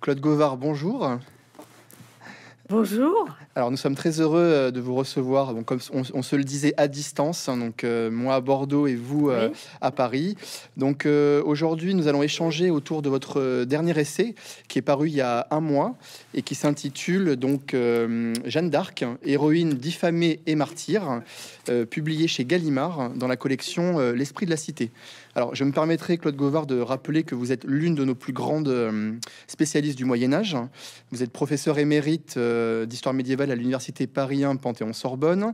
Claude Gauvard, bonjour. Bonjour. Alors nous sommes très heureux euh, de vous recevoir, comme on, se le disait à distance, hein, donc euh, moi à Bordeaux et vous euh, à Paris. Donc aujourd'hui nous allons échanger autour de votre dernier essai qui est paru il y a un mois et qui s'intitule donc Jeanne d'Arc, héroïne diffamée et martyre, publié chez Gallimard dans la collection L'Esprit de la Cité. Alors, je me permettrai, Claude Gauvard, de rappeler que vous êtes l'une de nos plus grandes euh, spécialistes du Moyen Âge. Vous êtes professeur émérite euh, d'histoire médiévale à l'université Paris 1 Panthéon-Sorbonne.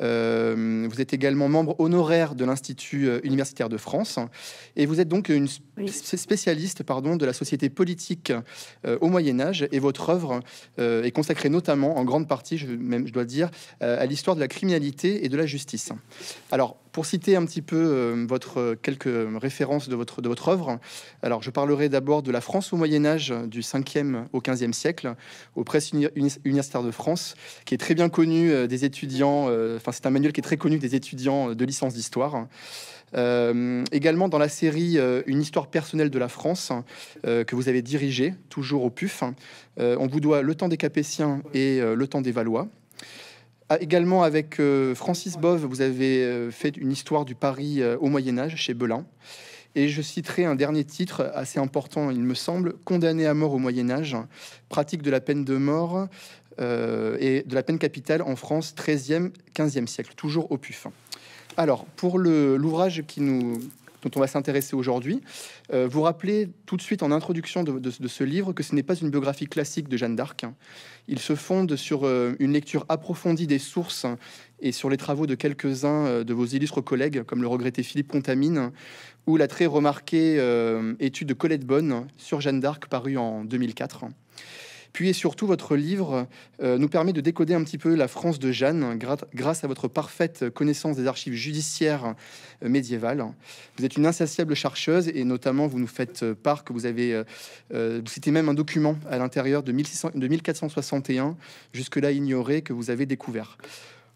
Euh, vous êtes également membre honoraire de l'Institut universitaire de France, et vous êtes donc une spécialiste, pardon, de la société politique au Moyen Âge. Et votre œuvre est consacrée notamment, en grande partie, je, même, je dois dire, à l'histoire de la criminalité et de la justice. Alors, pour citer un petit peu votre quelques euh, référence de votre, de votre œuvre. Alors, je parlerai d'abord de la France au Moyen-Âge du 5e au 15e siècle, aux presses universitaires de France, qui est très bien connu euh, des étudiants, euh, enfin, c'est un manuel qui est très connu des étudiants de licence d'histoire. également dans la série Une histoire personnelle de la France que vous avez dirigée, toujours au PUF. on vous doit Le temps des Capétiens et Le temps des Valois, ah, également avec euh, Francis Bove, vous avez euh, fait une histoire du Paris euh, au Moyen Âge chez Belin. Et je citerai un dernier titre assez important, il me semble, Condamné à mort au Moyen Âge, pratique de la peine de mort et de la peine capitale en France 13e, 15e siècle, toujours au puf. Alors, pour l'ouvrage qui nous dont on va s'intéresser aujourd'hui. Euh, vous rappelez tout de suite en introduction de, ce livre que ce n'est pas une biographie classique de Jeanne d'Arc. Il se fonde sur euh, une lecture approfondie des sources et sur les travaux de quelques-uns euh, de vos illustres collègues, comme le regretté Philippe Contamine, ou la très remarquée étude de Colette Bonne sur Jeanne d'Arc parue en 2004. Puis et surtout, votre livre euh, nous permet de décoder un petit peu la France de Jeanne hein, grâce à votre parfaite connaissance des archives judiciaires euh, médiévales. Vous êtes une insatiable chercheuse et notamment, vous nous faites euh, part que vous avez, euh, même un document à l'intérieur de, 1461, jusque-là ignoré, que vous avez découvert.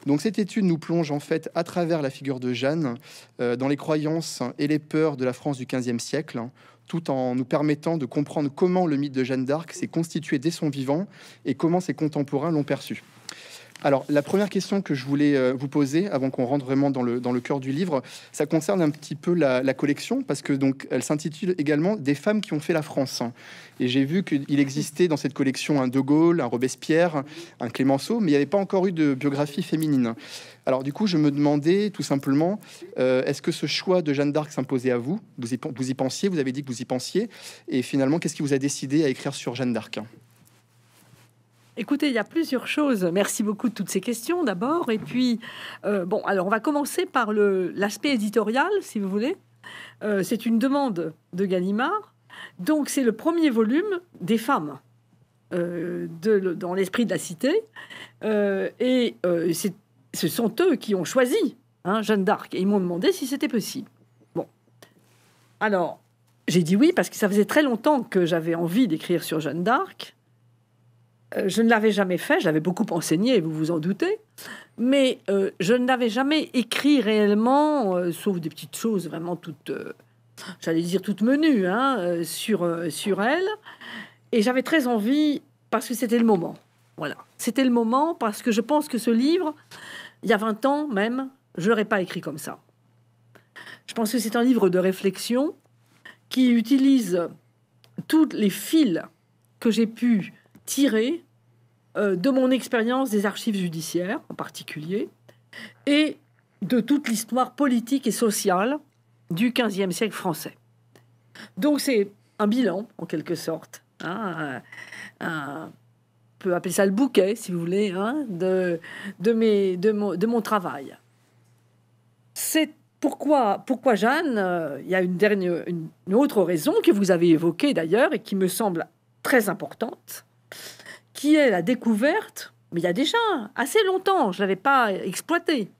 Donc cette étude nous plonge en fait à travers la figure de Jeanne dans les croyances et les peurs de la France du XVe siècle, hein, tout en nous permettant de comprendre comment le mythe de Jeanne d'Arc s'est constitué dès son vivant et comment ses contemporains l'ont perçu. Alors, la première question que je voulais euh, vous poser avant qu'on rentre vraiment dans le, cœur du livre, ça concerne un petit peu la, collection parce que donc elle s'intitule également Des femmes qui ont fait la France. Et j'ai vu qu'il existait dans cette collection un De Gaulle, un Robespierre, un Clémenceau, mais il n'y avait pas encore eu de biographie féminine. Alors du coup, je me demandais tout simplement, euh, est-ce que ce choix de Jeanne d'Arc s'imposait à vous vous y pensiez, vous avez dit que vous y pensiez, et finalement, qu'est-ce qui vous a décidé à écrire sur Jeanne d'Arc Écoutez, il y a plusieurs choses. Merci beaucoup de toutes ces questions d'abord. Et puis, euh, bon, alors on va commencer par l'aspect éditorial, si vous voulez. Euh, c'est une demande de Gallimard. Donc, c'est le premier volume des femmes euh, dans l'esprit de la cité. et ce sont eux qui ont choisi hein, Jeanne d'Arc. Et ils m'ont demandé si c'était possible. Bon. Alors, j'ai dit oui parce que ça faisait très longtemps que j'avais envie d'écrire sur Jeanne d'Arc. Euh, je ne l'avais jamais fait, je l'avais beaucoup enseigné, vous vous en doutez, mais euh, je ne l'avais jamais écrit réellement, euh, sauf des petites choses vraiment toutes, j'allais dire toutes menues, hein, sur, sur elle. Et j'avais très envie, parce que c'était le moment. Voilà, c'était le moment, parce que je pense que ce livre, il y a 20 ans même, je l'aurais pas écrit comme ça. Je pense que c'est un livre de réflexion qui utilise tous les fils que j'ai pu tiré euh, de mon expérience des archives judiciaires en particulier et de toute l'histoire politique et sociale du 15e siècle français. Donc c'est un bilan en quelque sorte, hein, un, on peut appeler ça le bouquet si vous voulez, hein, de, de, mes, mon, travail. C'est pourquoi, pourquoi Jeanne, euh, il y a une, dernière, une, une, autre raison que vous avez évoquée d'ailleurs et qui me semble très importante, qui est la découverte, mais il y a déjà assez longtemps, je ne l'avais pas exploité,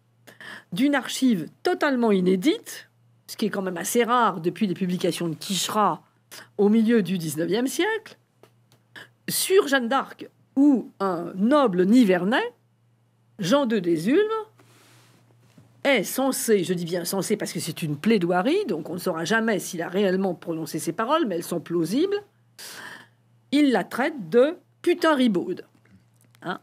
d'une archive totalement inédite, ce qui est quand même assez rare depuis les publications de quichera au milieu du 19e siècle, sur Jeanne d'Arc, où un noble nivernais, Jean de des est censé, je dis bien censé parce que c'est une plaidoirie, donc on ne saura jamais s'il a réellement prononcé ces paroles, mais elles sont plausibles, il la traite de putain Ribaud, hein.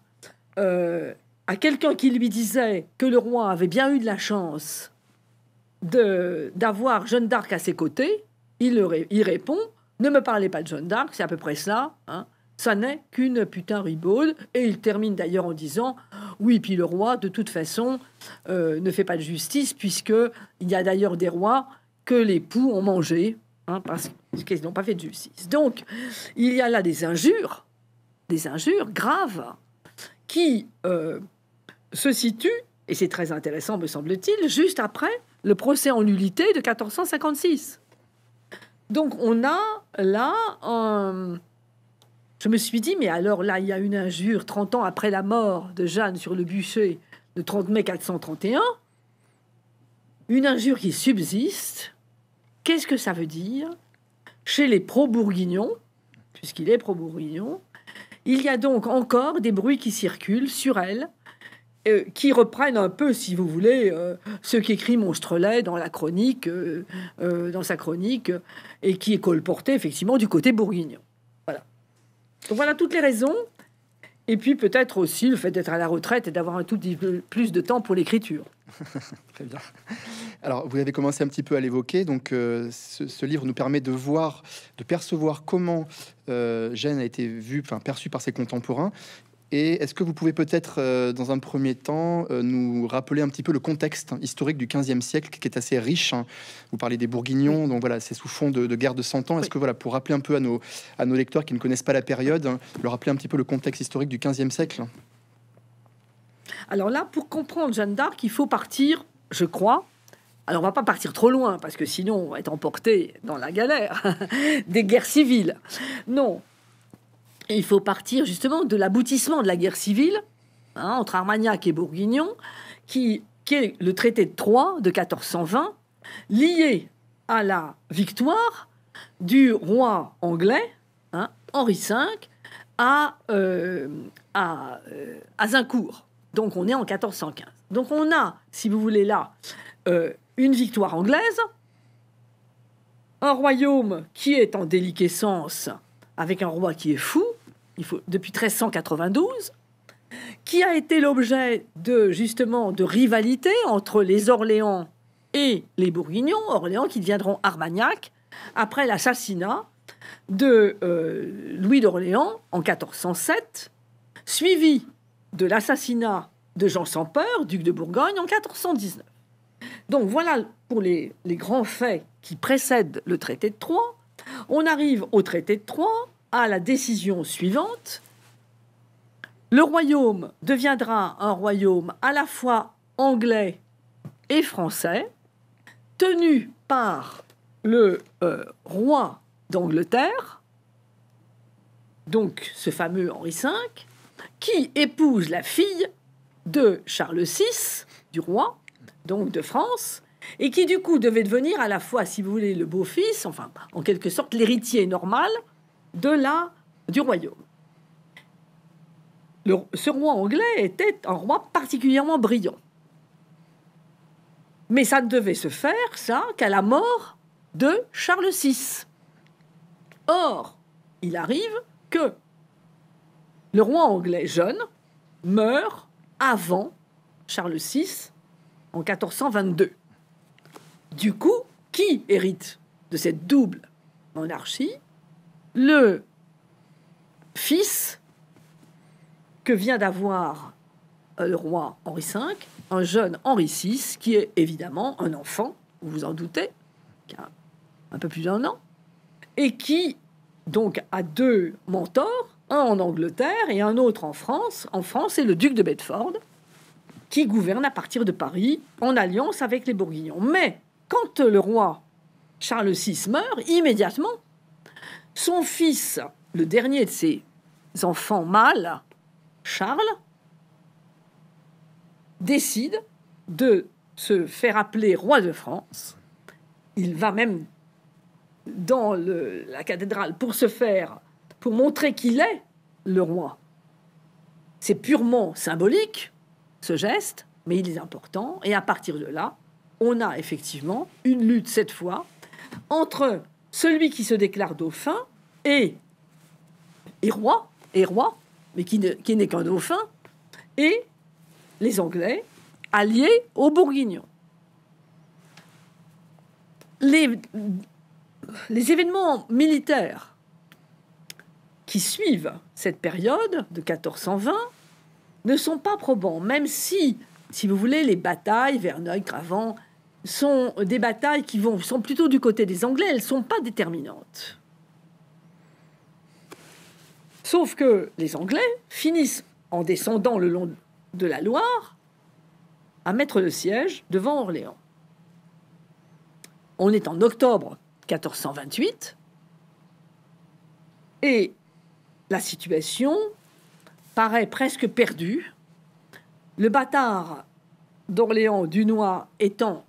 euh, à quelqu'un qui lui disait que le roi avait bien eu de la chance de d'avoir Jeanne d'Arc à ses côtés, il, répond Ne me parlez pas de Jeanne d'Arc, c'est à peu près ça. Hein, ça n'est qu'une putain ribaude. Et il termine d'ailleurs en disant Oui, puis le roi, de toute façon, euh, ne fait pas de justice, puisque il y a d'ailleurs des rois que les poux ont mangé, hein, parce qu'ils n'ont pas fait de justice. Donc, il y a là des injures des injures graves qui euh, se situent, et c'est très intéressant me semble-t-il, juste après le procès en nullité de 1456. Donc on a là, un je me suis dit, mais alors là, il y a une injure 30 ans après la mort de Jeanne sur le bûcher de 30 mai 431, une injure qui subsiste. Qu'est-ce que ça veut dire Chez les pro-bourguignons, puisqu'il est pro-bourguignon, il y a donc encore des bruits qui circulent sur elle, euh, qui reprennent un peu, si vous voulez, euh, ce qu'écrit Monstrelet dans euh, dans sa chronique, et qui est colporté effectivement du côté bourguignon. Voilà. Donc voilà toutes les raisons et puis peut-être aussi le fait d'être à la retraite et d'avoir un tout petit peu plus de temps pour l'écriture. Très bien. Alors, vous avez commencé un petit peu à l'évoquer. Donc, euh, ce, livre nous permet de voir, de percevoir comment euh, Gênes a été vu, enfin perçu par ses contemporains. Et est-ce que vous pouvez peut-être, euh, dans un premier temps, euh, nous rappeler un petit peu le contexte historique du XVe siècle, qui est assez riche hein. Vous parlez des Bourguignons, donc voilà, c'est sous fond de, guerre de 100 ans. Est-ce que, voilà, pour rappeler un peu à nos, à nos lecteurs qui ne connaissent pas la période, hein, leur rappeler un petit peu le contexte historique du XVe siècle Alors là, pour comprendre Jeanne d'Arc, il faut partir, je crois, alors on va pas partir trop loin parce que sinon on va être emporté dans la galère des guerres civiles. Non, il faut partir justement de l'aboutissement de la guerre civile hein, entre Armagnac et Bourguignon, qui, est le traité de Troyes de 1420, lié à la victoire du roi anglais hein, Henri V à, euh, euh, à, Zincourt. Donc on est en 1415. Donc on a, si vous voulez là, euh, une victoire anglaise, un royaume qui est en déliquescence avec un roi qui est fou, depuis 1392, qui a été l'objet de justement de rivalités entre les Orléans et les Bourguignons, Orléans qui deviendront Armagnac après l'assassinat de euh, Louis d'Orléans en 1407, suivi de l'assassinat de Jean sans peur, duc de Bourgogne, en 1419. Donc voilà pour les grands faits qui précèdent le traité de Troyes. On arrive au traité de Troyes à la décision suivante. Le royaume deviendra un royaume à la fois anglais et français, tenu par le euh, roi d'Angleterre, donc ce fameux Henri V, qui épouse la fille de Charles VI, du roi, donc de France, et qui du coup devait devenir à la fois, si vous voulez, le beau-fils, enfin en quelque sorte l'héritier normal de du royaume. Le, ce roi anglais était un roi particulièrement brillant. Mais ça ne devait se faire, ça, qu'à la mort de Charles VI. Or, il arrive que le roi anglais jeune meurt avant Charles VI en 1422. Du coup, qui hérite de cette double monarchie le fils que vient d'avoir euh, le roi Henri V, un jeune Henri VI, qui est évidemment un enfant, vous vous en doutez, qui a un peu plus d'un an, et qui donc a deux mentors, un en Angleterre et un autre en France. En France, c'est le duc de Bedford, qui gouverne à partir de Paris en alliance avec les Bourguignons. Mais quand le roi Charles VI meurt, immédiatement, son fils, le dernier de ses enfants mâles, Charles, décide de se faire appeler roi de France. Il va même dans la cathédrale pour se faire, pour montrer qu'il est le roi. C'est purement symbolique, ce geste, mais il est important. Et à partir de là, on a effectivement une lutte, cette fois, entre celui qui se déclare dauphin et roi, et roi, mais qui, n'est qu'un dauphin, et les Anglais alliés aux Bourguignons. Les, événements militaires qui suivent cette période de 1420 ne sont pas probants, même si, si vous voulez, les batailles, Verneuil, Cravant sont des batailles qui vont, sont plutôt du côté des Anglais, elles ne sont pas déterminantes. Sauf que les Anglais finissent, en descendant le long de la Loire, à mettre le siège devant Orléans. On est en octobre 1428 et la situation paraît presque perdue. Le bâtard d'Orléans, Dunois, étant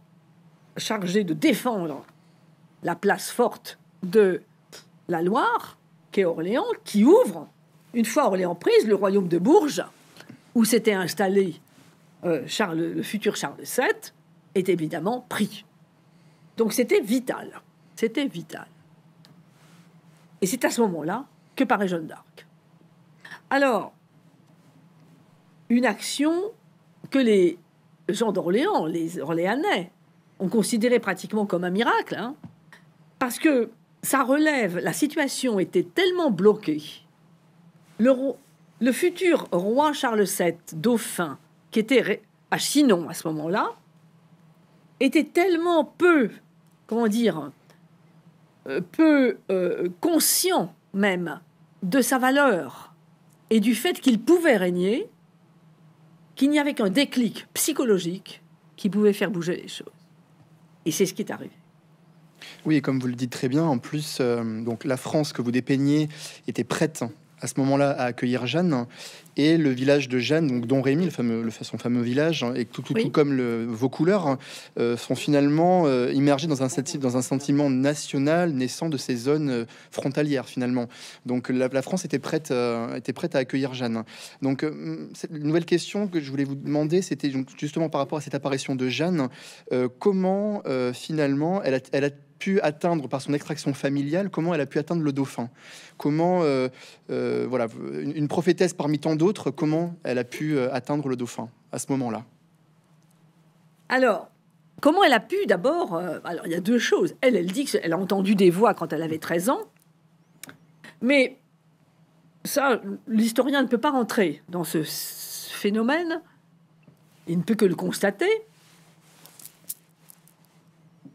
chargé de défendre la place forte de la Loire, qu'est Orléans, qui ouvre, une fois Orléans prise, le royaume de Bourges, où s'était installé euh, Charles, le futur Charles VII, est évidemment pris. Donc c'était vital. C'était vital. Et c'est à ce moment-là que paraît Jeanne d'Arc. Alors, une action que les gens d'Orléans, les Orléanais, on considérait pratiquement comme un miracle, hein. parce que ça relève, la situation était tellement bloquée. Le, futur roi Charles VII, dauphin, qui était à Chinon à ce moment-là, était tellement peu, comment dire, euh, peu euh, conscient même de sa valeur et du fait qu'il pouvait régner, qu'il n'y avait qu'un déclic psychologique qui pouvait faire bouger les choses. Et c'est ce qui est arrivé. Oui, et comme vous le dites très bien, en plus, euh, donc la France que vous dépeignez était prête à ce moment-là à accueillir Jeanne et le village de Jeanne, donc dont Rémy, le fameux, le, son fameux village, hein, et tout, tout, comme le, vos couleurs, hein, euh, sont finalement euh, immergés dans un, dans un sentiment national naissant de ces zones euh, frontalières finalement. Donc la, France était prête, était prête à accueillir Jeanne. Donc cette nouvelle question que je voulais vous demander, c'était justement par rapport à cette apparition de Jeanne, comment finalement elle elle a atteindre par son extraction familiale, comment elle a pu atteindre le dauphin, comment euh, euh, voilà une, prophétesse parmi tant d'autres, comment elle a pu euh, atteindre le dauphin à ce moment-là. Alors. Comment elle a pu d'abord Alors il y a deux choses. Elle, elle dit qu'elle a entendu des voix quand elle avait 13 ans, mais ça, l'historien ne peut pas rentrer dans ce phénomène. Il ne peut que le constater.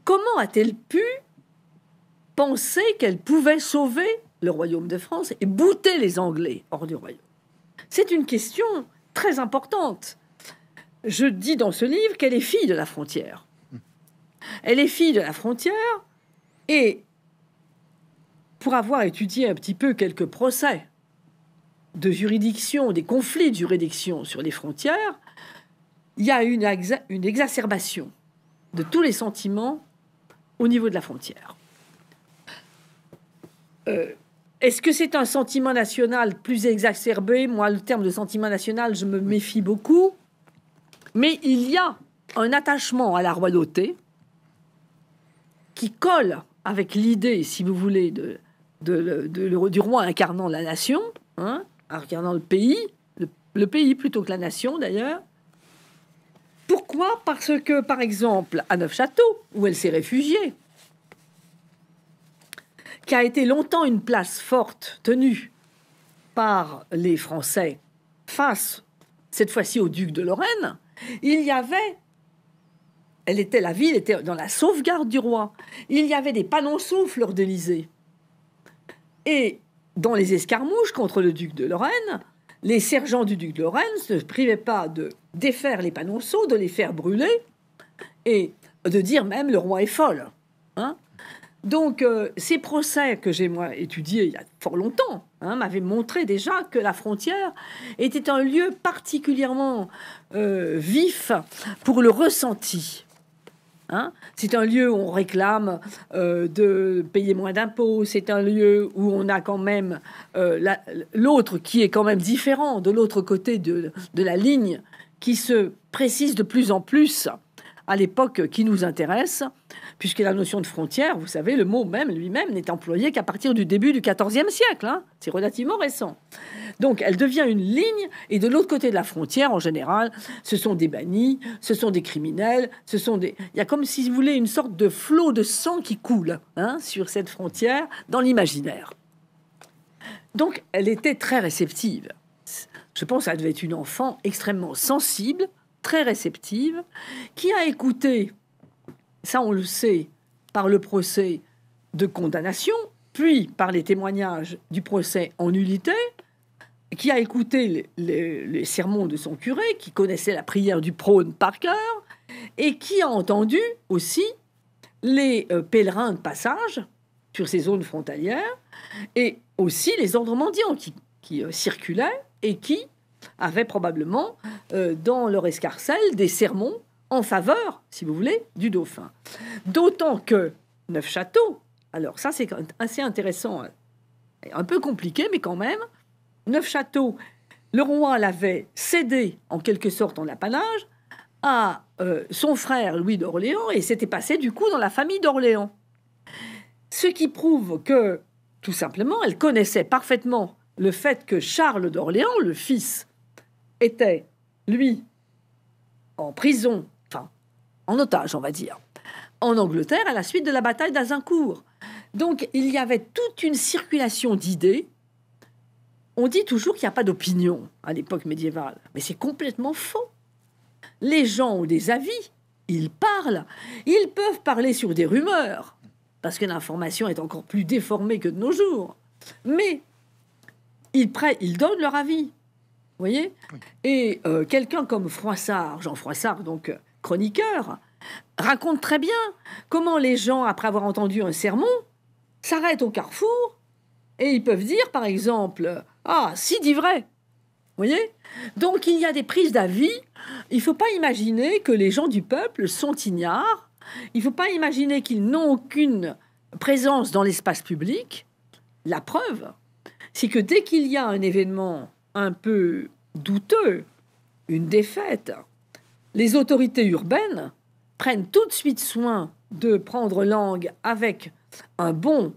Comment a-t-elle pu penser qu'elle pouvait sauver le royaume de France et bouter les Anglais hors du royaume C'est une question très importante. Je dis dans ce livre qu'elle est fille de la frontière. Elle est fille de la frontière et pour avoir étudié un petit peu quelques procès de juridiction, des conflits de juridiction sur les frontières, il y a une, une exacerbation de tous les sentiments au niveau de la frontière. Euh, est-ce que c'est un sentiment national plus exacerbé Moi, le terme de sentiment national, je me méfie beaucoup. Mais il y a un attachement à la royauté qui colle avec l'idée, si vous voulez, de, de, du roi incarnant la nation, hein, incarnant le pays, le pays plutôt que la nation d'ailleurs, pourquoi Parce que, par exemple, à Neufchâteau, où elle s'est réfugiée, qui a été longtemps une place forte tenue par les Français face, cette fois-ci, au duc de Lorraine, il y avait elle était, la ville était dans la sauvegarde du roi. Il y avait des panonceaux fleurs d'Elysée. Et dans les escarmouches contre le duc de Lorraine, les sergents du duc de Lorraine ne se privaient pas de défaire les panonceaux, de les faire brûler et de dire même le roi est folle. Hein. donc, euh, ces procès que j'ai moi étudiés il y a fort longtemps hein, m'avaient montré déjà que la frontière était un lieu particulièrement euh, vif pour le ressenti. Hein. c'est un lieu où on réclame euh, de payer moins d'impôts, c'est un lieu où on a quand même euh, l'autre qui est quand même différent de l'autre côté de, la ligne, qui se précise de plus en plus à l'époque qui nous intéresse puisque la notion de frontière, vous savez, le mot même lui-même n'est employé qu'à partir du début du XIVe siècle. Hein. C'est relativement récent. Donc elle devient une ligne, et de l'autre côté de la frontière, en général, ce sont des bannis, ce sont des criminels, ce sont des... Il y a comme si vous voulez une sorte de flot de sang qui coule hein, sur cette frontière dans l'imaginaire. Donc elle était très réceptive. Je pense qu'elle devait être une enfant extrêmement sensible, très réceptive, qui a écouté ça on le sait par le procès de condamnation, puis par les témoignages du procès en nullité, qui a écouté les, sermons de son curé, qui connaissait la prière du prône par cœur, et qui a entendu aussi les euh, pèlerins de passage sur ces zones frontalières, et aussi les ordres mendiants qui, euh, circulaient et qui avaient probablement euh, dans leur escarcelle des sermons en faveur, si vous voulez, du dauphin. D'autant que Neufchâteau, alors ça c'est assez intéressant, hein, un peu compliqué, mais quand même, Neufchâteau, le roi l'avait cédé en quelque sorte en apanage à euh, son frère Louis d'Orléans et s'était passé du coup dans la famille d'Orléans. Ce qui prouve que, tout simplement, elle connaissait parfaitement le fait que Charles d'Orléans, le fils, était, lui, en prison en otage, on va dire, en Angleterre à la suite de la bataille d'Azincourt. Donc il y avait toute une circulation d'idées. On dit toujours qu'il n'y a pas d'opinion à l'époque médiévale, mais c'est complètement faux. Les gens ont des avis, ils parlent, ils peuvent parler sur des rumeurs, parce que l'information est encore plus déformée que de nos jours. Mais ils, ils donnent leur avis. Vous voyez Et euh, quelqu'un comme Froissart, Jean Froissart, donc, euh, chroniqueur, raconte très bien comment les gens, après avoir entendu un sermon, s'arrêtent au carrefour et ils peuvent dire, par exemple, Ah, si dit vrai vous voyez Donc il y a des prises d'avis. Il faut pas imaginer que les gens du peuple sont ignares. Il ne faut pas imaginer qu'ils n'ont aucune présence dans l'espace public. La preuve, c'est que dès qu'il y a un événement un peu douteux, une défaite, les autorités urbaines prennent tout de suite soin de prendre langue avec un bon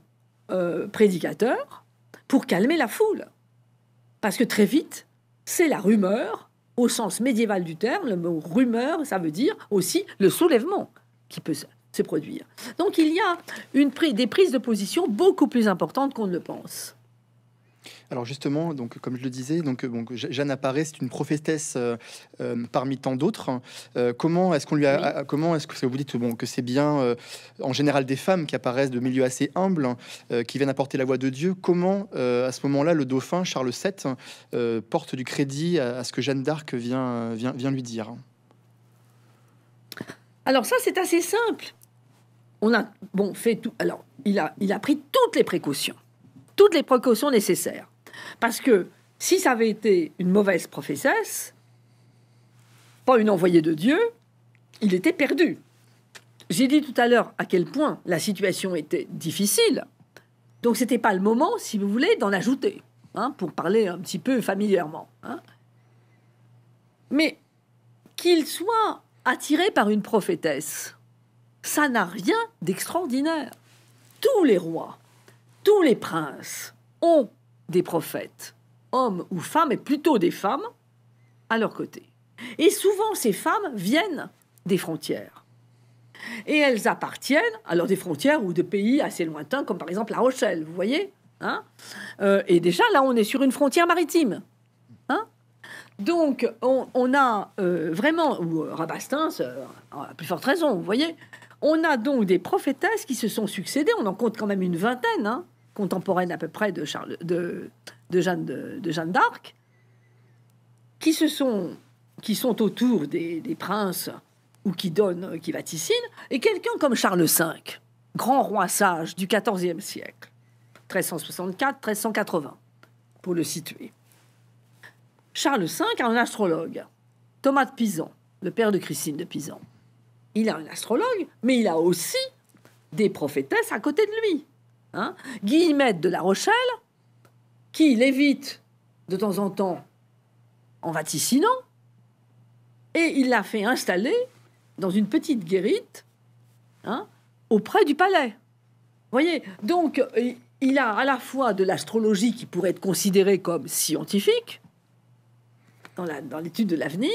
euh, prédicateur pour calmer la foule. Parce que très vite, c'est la rumeur, au sens médiéval du terme, le mot rumeur, ça veut dire aussi le soulèvement qui peut se produire. Donc il y a des prises de position beaucoup plus importantes qu'on ne le pense. Alors justement, donc comme je le disais, donc euh, Jeanne apparaît, c'est une prophétesse euh, euh, parmi tant d'autres. comment est-ce qu'on lui a, comment est-ce que vous dites bon que c'est bien en général des femmes qui apparaissent de milieux assez humbles, hein, qui viennent apporter la voix de Dieu. Comment à ce moment-là le dauphin Charles VII porte du crédit à, à ce que Jeanne d'Arc vient, vient vient lui dire Alors ça c'est assez simple. On a bon fait tout. Alors il a il a pris toutes les précautions toutes les précautions nécessaires. Parce que si ça avait été une mauvaise prophétesse, pas une envoyée de Dieu, il était perdu. J'ai dit tout à l'heure à quel point la situation était difficile. Donc ce n'était pas le moment, si vous voulez, d'en ajouter, hein, pour parler un petit peu familièrement. Hein. Mais qu'il soit attiré par une prophétesse, ça n'a rien d'extraordinaire. Tous les rois, tous les princes ont des prophètes, hommes ou femmes, et plutôt des femmes, à leur côté. Et souvent, ces femmes viennent des frontières. Et elles appartiennent, alors des frontières ou de pays assez lointains, comme par exemple La Rochelle, vous voyez hein euh, Et déjà, là, on est sur une frontière maritime. Hein Donc, on, a euh, vraiment, ou euh, Rabastin, plus forte raison, vous voyez, on a donc des prophétesses qui se sont succédées, on en compte quand même une vingtaine, hein, contemporaine à peu près de, Charles, de, Jeanne d'Arc, qui se sont qui sont autour des, princes ou qui donnent, qui vaticinent, et quelqu'un comme Charles V, grand roi sage du XIVe siècle, 1364-1380, pour le situer. Charles V a un astrologue, Thomas de Pisan, le père de Christine de Pisan. Il a un astrologue, mais il a aussi des prophétesses à côté de lui. Hein, Guillemette de La Rochelle, qui l'évite de temps en temps en vaticinant, et il l'a fait installer dans une petite guérite hein, auprès du palais. Voyez, donc euh, il a à la fois de l'astrologie qui pourrait être considérée comme scientifique dans l'étude de l'avenir,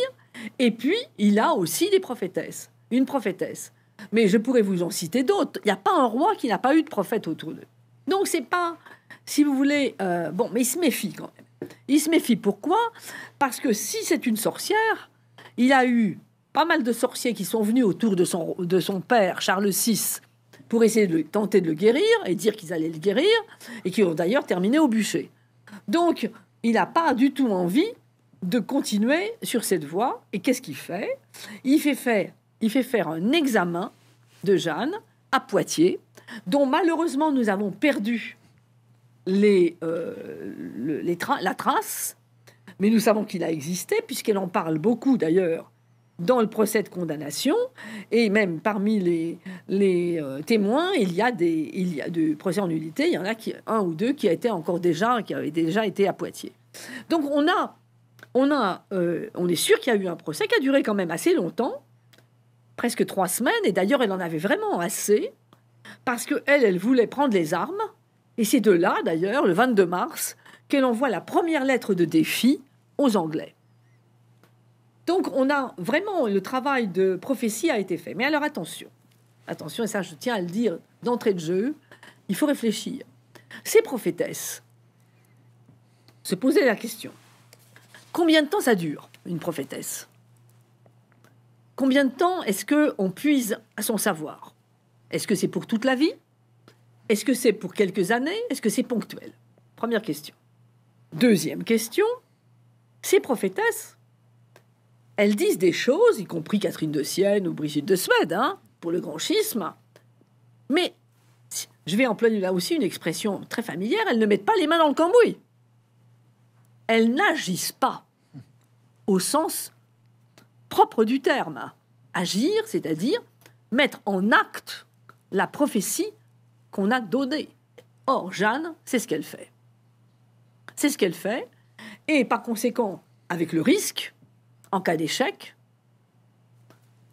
et puis il a aussi des prophétesses, une prophétesse. Mais je pourrais vous en citer d'autres. Il n'y a pas un roi qui n'a pas eu de prophète autour d'eux. Donc c'est pas, si vous voulez, euh, bon, mais il se méfie quand même. Il se méfie pourquoi Parce que si c'est une sorcière, il a eu pas mal de sorciers qui sont venus autour de son, de son père, Charles VI, pour essayer de tenter de le guérir et dire qu'ils allaient le guérir, et qui ont d'ailleurs terminé au bûcher. Donc, il n'a pas du tout envie de continuer sur cette voie. Et qu'est-ce qu'il fait il il fait faire un examen de Jeanne à Poitiers, dont malheureusement nous avons perdu les, euh, la trace, mais nous savons qu'il a existé, puisqu'elle en parle beaucoup d'ailleurs dans le procès de condamnation, et même parmi les, les euh, témoins, il y a des il y a procès en nullité, il y en a qui, un ou deux qui a été encore déjà, qui avait déjà été à Poitiers. Donc on a, on a, euh, on est sûr qu'il y a eu un procès qui a duré quand même assez longtemps, presque trois semaines, et d'ailleurs elle en avait vraiment assez, parce qu'elle, elle voulait prendre les armes, et c'est de là, d'ailleurs, le 22 mars, qu'elle envoie la première lettre de défi aux Anglais. Donc on a vraiment, le travail de prophétie a été fait. Mais alors attention, attention, et ça je tiens à le dire d'entrée de jeu, il faut réfléchir. Ces prophétesses se posaient la question, combien de temps ça dure, une prophétesse combien de temps est-ce que on puise à son savoir Est-ce que c'est pour toute la vie Est-ce que c'est pour quelques années Est-ce que c'est ponctuel Première question. Deuxième question, ces prophétesses, elles disent des choses, y compris Catherine de Sienne ou Brigitte de Suède, hein, pour le grand schisme, mais je vais employer là aussi une expression très familière, elles ne mettent pas les mains dans le cambouis. Elles n'agissent pas au sens propre du terme. Agir, c'est-à-dire mettre en acte la prophétie qu'on a donnée. Or, Jeanne, c'est ce qu'elle fait. C'est ce qu'elle fait, et par conséquent, avec le risque, en cas d'échec,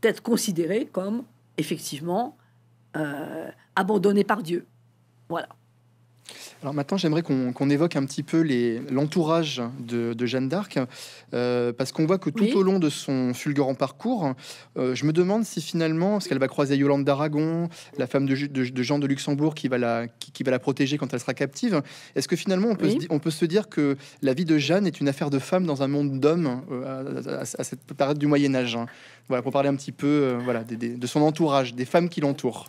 d'être considérée comme effectivement euh, abandonnée par Dieu. Voilà. Alors maintenant, j'aimerais qu'on évoque un petit peu l'entourage de, Jeanne d'Arc, euh, parce qu'on voit que tout au long de son fulgurant parcours, euh, je me demande si finalement, est-ce qu'elle va croiser Yolande d'Aragon, la femme de, Jean de Luxembourg qui va, la, qui, va la protéger quand elle sera captive, est-ce que finalement on peut, se, on peut se dire que la vie de Jeanne est une affaire de femme dans un monde d'hommes euh, à, cette période du Moyen Âge hein Voilà, pour parler un petit peu voilà, de son entourage, des femmes qui l'entourent.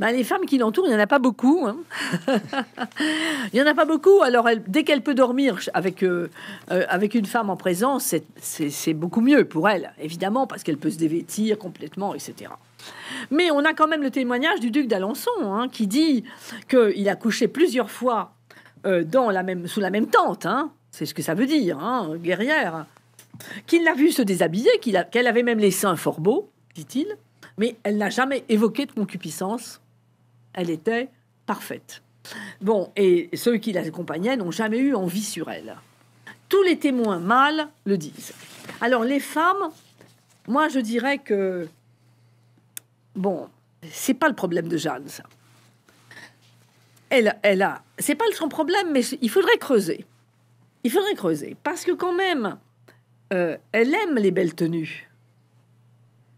Bah, les femmes qui l'entourent, il n'y en a pas beaucoup. Hein. il n'y en a pas beaucoup. Alors, dès qu'elle peut dormir avec, euh, euh, avec une femme en présence, c'est beaucoup mieux pour elle, évidemment, parce qu'elle peut se dévêtir complètement, etc. Mais on a quand même le témoignage du duc d'Alençon, hein, qui dit qu'il a couché plusieurs fois euh, dans la même, sous la même tente. Hein. c'est ce que ça veut dire, guerrière. Qu'il l'a vue se déshabiller, qu'elle avait même les seins fort beaux, dit-il mais elle n'a jamais évoqué de concupiscence elle était parfaite. Bon, et ceux qui l'accompagnaient n'ont jamais eu envie sur elle. Tous les témoins mâles le disent. Alors les femmes, moi je dirais que bon, c'est pas le problème de Jeanne ça. Elle, elle a, c'est pas son problème, mais il faudrait creuser. Il faudrait creuser parce que quand même, euh, elle aime les belles tenues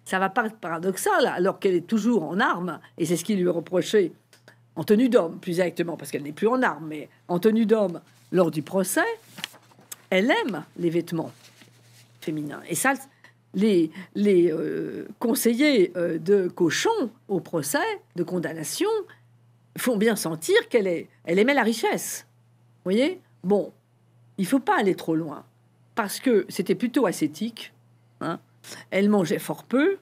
ça va paraître paradoxal, alors qu'elle est toujours en armes, et c'est ce qui lui reprochait reproché en tenue d'homme, plus exactement, parce qu'elle n'est plus en armes, mais en tenue d'homme lors du procès, elle aime les vêtements féminins. Et ça, les, euh, conseillers euh, de Cochon au procès de condamnation font bien sentir qu'elle elle aimait la richesse. Vous voyez Bon, il faut pas aller trop loin, parce que c'était plutôt ascétique, elle mangeait fort peu,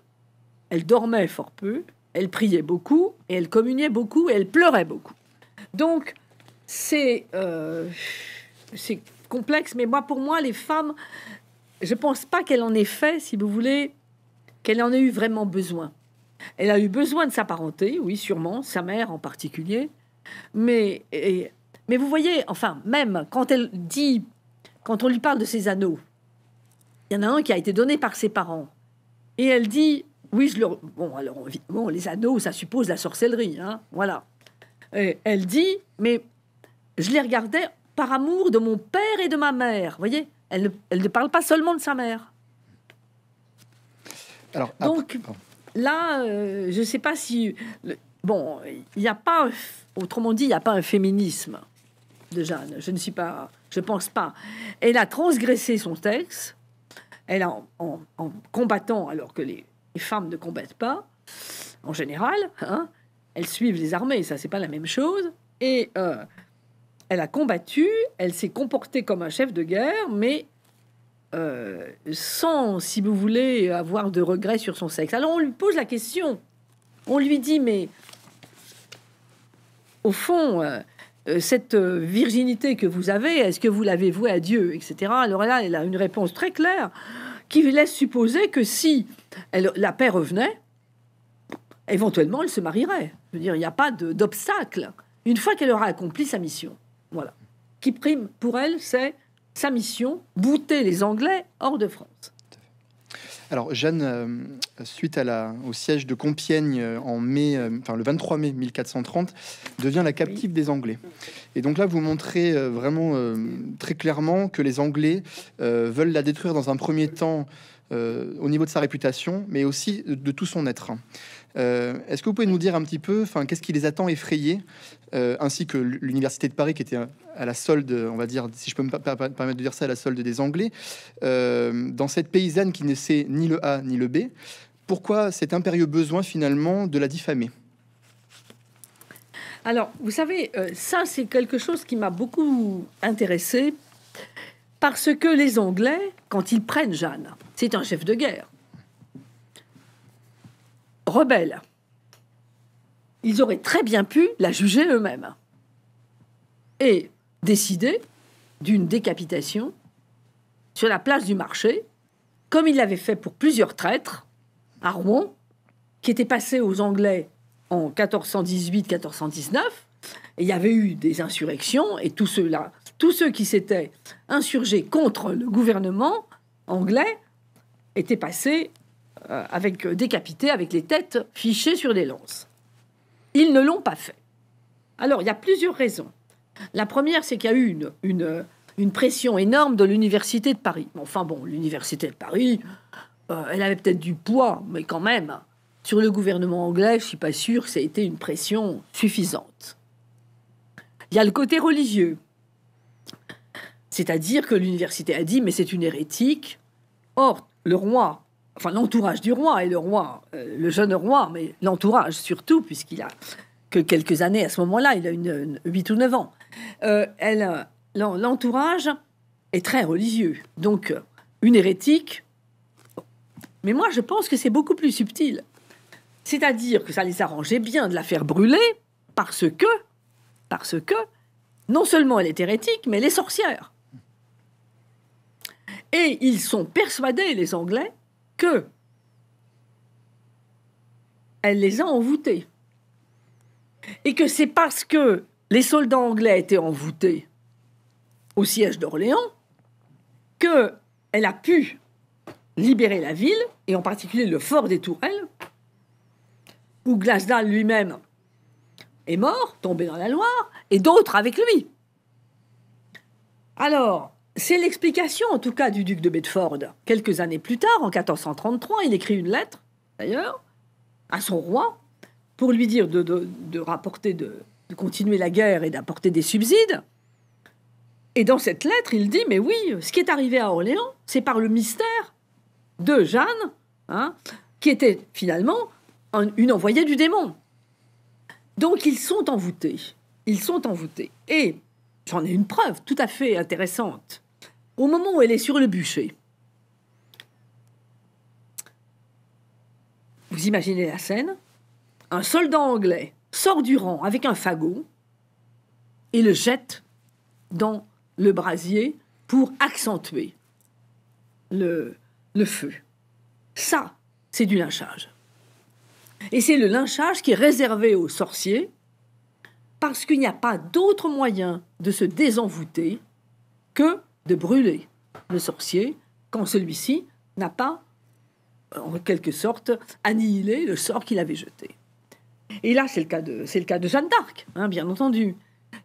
elle dormait fort peu, elle priait beaucoup, et elle communiait beaucoup, et elle pleurait beaucoup. Donc, euh, c'est complexe, mais moi, pour moi, les femmes, je pense pas qu'elle en ait fait, si vous voulez, qu'elle en ait eu vraiment besoin. Elle a eu besoin de sa parenté, oui, sûrement, sa mère en particulier. Mais, mais vous voyez, enfin, même quand elle dit, quand on lui parle de ses anneaux, il y en a un qui a été donné par ses parents. Et elle dit, oui, je le... Bon, alors, bon, les anneaux, ça suppose la sorcellerie, hein, voilà. elle dit, mais je les regardais par amour de mon père et de ma mère, voyez elle ne, elle ne parle pas seulement de sa mère. Alors, Donc, là, euh, je ne sais pas si... Bon, il n'y a pas... Autrement dit, il n'y a pas un féminisme de Jeanne. Je ne suis pas... Je pense pas. Elle a transgressé son texte elle, en, combattant, alors que les, femmes ne combattent pas, en général, hein, elles suivent les armées, ça c'est pas la même chose. Et euh, elle a combattu, elle s'est comportée comme un chef de guerre, mais euh, sans, si vous voulez, avoir de regrets sur son sexe. Alors on lui pose la question, on lui dit, mais au fond, euh, euh, cette euh, virginité que vous avez, est-ce que vous l'avez vouée à Dieu, etc. Alors là, elle a une réponse très claire qui laisse supposer que si la paix revenait, éventuellement, elle se marierait. Je veux dire, il n'y a pas d'obstacle une fois qu'elle aura accompli sa mission. Voilà. Qui prime pour elle, c'est sa mission, bouter les Anglais hors de France. Alors, Jeanne, euh, suite au siège de Compiègne euh, en mai, euh, le 23 mai 1430, devient la captive des Anglais. Et donc là, vous montrez vraiment très clairement que les Anglais veulent la détruire dans un premier temps au niveau de sa réputation, mais aussi de tout son être. Euh, est-ce que vous pouvez nous dire un petit peu, enfin, qu'est-ce qui les a attend effrayés, euh, ainsi que l'université de Paris qui était euh, à la solde, on va dire, si je peux me permettre de dire ça, à la solde des Anglais, dans cette paysanne qui ne sait ni le A ni le B, pourquoi cet impérieux besoin finalement de la diffamer Alors, vous savez, ça c'est quelque chose qui m'a beaucoup intéressé parce que les Anglais, quand ils prennent Jeanne, c'est un chef de guerre rebelle. Ils auraient très bien pu la juger eux-mêmes et décider d'une décapitation sur la place du marché, comme ils l'avaient fait pour plusieurs traîtres à Rouen, qui étaient passés aux Anglais en 1418-1419. Il y avait eu des insurrections et tous ceux-là, tous ceux qui s'étaient insurgés contre le gouvernement anglais étaient passés euh, avec euh, décapités, avec les têtes fichées sur des lances. Ils ne l'ont pas fait. Alors, il y a plusieurs raisons. La première, c'est qu'il y a eu une, une, euh, pression énorme de l'Université de Paris. Enfin bon, l'Université de Paris, elle avait peut-être du poids, mais quand même, sur le gouvernement anglais, je ne suis pas sûr que ça ait été une pression suffisante. Il y a le côté religieux. C'est-à-dire que l'université a dit, mais c'est une hérétique. Or, le roi enfin l'entourage du roi et le roi, euh, le jeune roi, mais l'entourage surtout, puisqu'il a que quelques années à ce moment-là, il a une, huit 8 ou 9 ans. Euh, elle, euh, l'entourage est très religieux. Donc, une hérétique. Mais moi, je pense que c'est beaucoup plus subtil. C'est-à-dire que ça les arrangeait bien de la faire brûler parce que, parce que, non seulement elle est hérétique, mais elle est sorcière. Et ils sont persuadés, les Anglais, elle les a envoûtés. Et que c'est parce que les soldats anglais étaient envoûtés au siège d'Orléans que elle a pu libérer la ville, et en particulier le fort des Tourelles, où Glasdal lui-même est mort, tombé dans la Loire, et d'autres avec lui. Alors, c'est l'explication, en tout cas, du duc de Bedford. Quelques années plus tard, en 1433, il écrit une lettre, d'ailleurs, à son roi, pour lui dire de, rapporter, de, continuer la guerre et d'apporter des subsides. Et dans cette lettre, il dit, mais oui, ce qui est arrivé à Orléans, c'est par le mystère de Jeanne, hein, qui était finalement une envoyée du démon. Donc ils sont envoûtés. Ils sont envoûtés. Et j'en ai une preuve tout à fait intéressante. Au moment où elle est sur le bûcher, vous imaginez la scène Un soldat anglais sort du rang avec un fagot et le jette dans le brasier pour accentuer le, le feu. Ça, c'est du lynchage. Et c'est le lynchage qui est réservé aux sorciers parce qu'il n'y a pas d'autre moyen de se désenvoûter que de brûler le sorcier quand celui-ci n'a pas, euh, en quelque sorte, annihilé le sort qu'il avait jeté. Et là, c'est le cas de, le cas de Jeanne d'Arc, hein, bien entendu.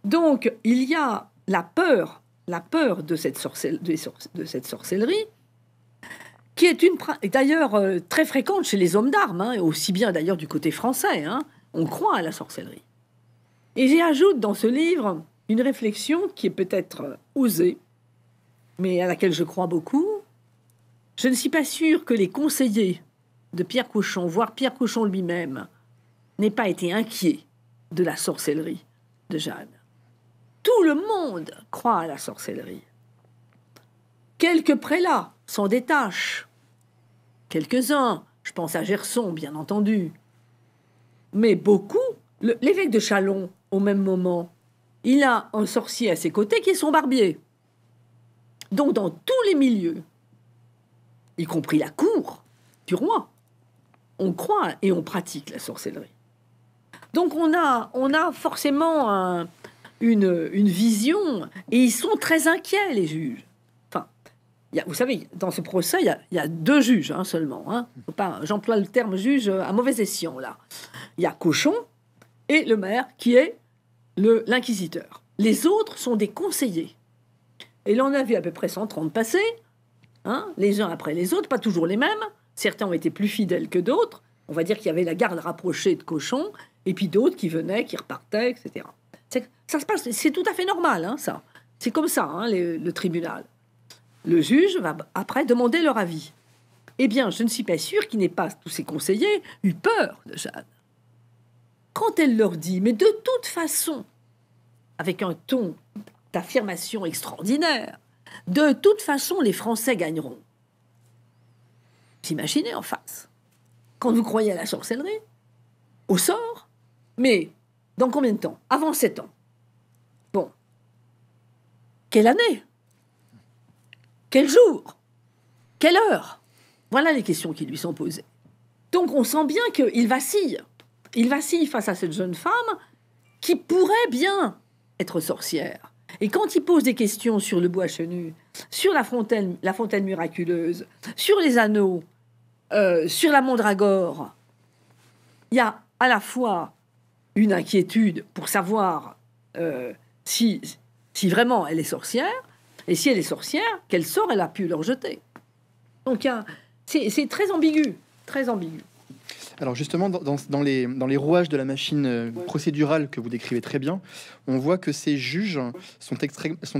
Donc, il y a la peur, la peur de cette, de, cette sorcellerie, qui est une d'ailleurs euh, très fréquente chez les hommes d'armes, hein, aussi bien d'ailleurs du côté français. Hein. on croit à la sorcellerie. Et j'y ajoute dans ce livre une réflexion qui est peut-être euh, osée, mais à laquelle je crois beaucoup, je ne suis pas sûr que les conseillers de Pierre Cochon, voire Pierre Cochon lui-même, n'aient pas été inquiets de la sorcellerie de Jeanne. Tout le monde croit à la sorcellerie. Quelques prélats s'en détachent. Quelques-uns, je pense à Gerson, bien entendu. Mais beaucoup, l'évêque de Chalon, au même moment, il a un sorcier à ses côtés qui est son barbier. Donc dans tous les milieux, y compris la cour du roi, on croit et on pratique la sorcellerie. Donc on a, on a forcément une, vision et ils sont très inquiets, les juges. Enfin, vous savez, dans ce procès, il y, y a, deux juges hein, seulement. Hein. J'emploie le terme juge à mauvais escient là. Il y a Cochon et le maire qui est le l'inquisiteur. les autres sont des conseillers en a vu à peu près 130 passer, hein, les uns après les autres, pas toujours les mêmes. Certains ont été plus fidèles que d'autres. On va dire qu'il y avait la garde rapprochée de cochons, et puis d'autres qui venaient, qui repartaient, etc. Ça se passe, c'est tout à fait normal, hein, ça. C'est comme ça, hein, le tribunal. Le juge va après demander leur avis. Eh bien, je ne suis pas sûr qu'il n'ait pas, tous ses conseillers, eu peur de Jeanne. Quand elle leur dit, mais de toute façon, avec un ton affirmation extraordinaire. De toute façon, les Français gagneront. Imaginez en face. Quand vous croyez à la sorcellerie, au sort, mais dans combien de temps Avant 7 ans. Bon. Quelle année Quel jour Quelle heure Voilà les questions qui lui sont posées. Donc on sent bien qu'il vacille. Il vacille face à cette jeune femme qui pourrait bien être sorcière. Et quand il pose des questions sur le bois chenu, sur la fontaine, la fontaine miraculeuse, sur les anneaux, euh, sur la mandragore, il y a à la fois une inquiétude pour savoir euh, si, si vraiment elle est sorcière, et si elle est sorcière, quel sort elle a pu leur jeter. Donc c'est très ambigu, très ambigu. Alors justement, dans, les, rouages de la machine euh, procédurale que vous décrivez très bien, on voit que ces juges sont,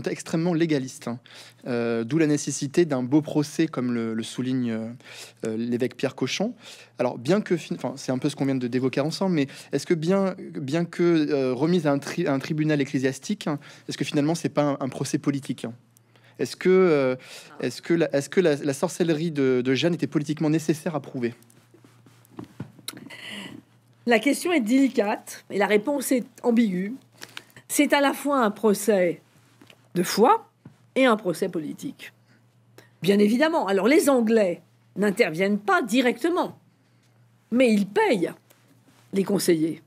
extrêmement légalistes, hein. euh, d'où la nécessité d'un beau procès, comme le, souligne euh, l'évêque Pierre Cochon. Alors bien que, c'est un peu ce qu'on vient de d'évoquer ensemble, mais est-ce que bien, que remise à un, tribunal ecclésiastique, est-ce que finalement ce n'est pas un, procès politique hein est-ce que, la, sorcellerie de, Jeanne était politiquement nécessaire à prouver la question est délicate et la réponse est ambiguë. C'est à la fois un procès de foi et un procès politique. Bien évidemment. Alors les Anglais n'interviennent pas directement, mais ils payent les conseillers.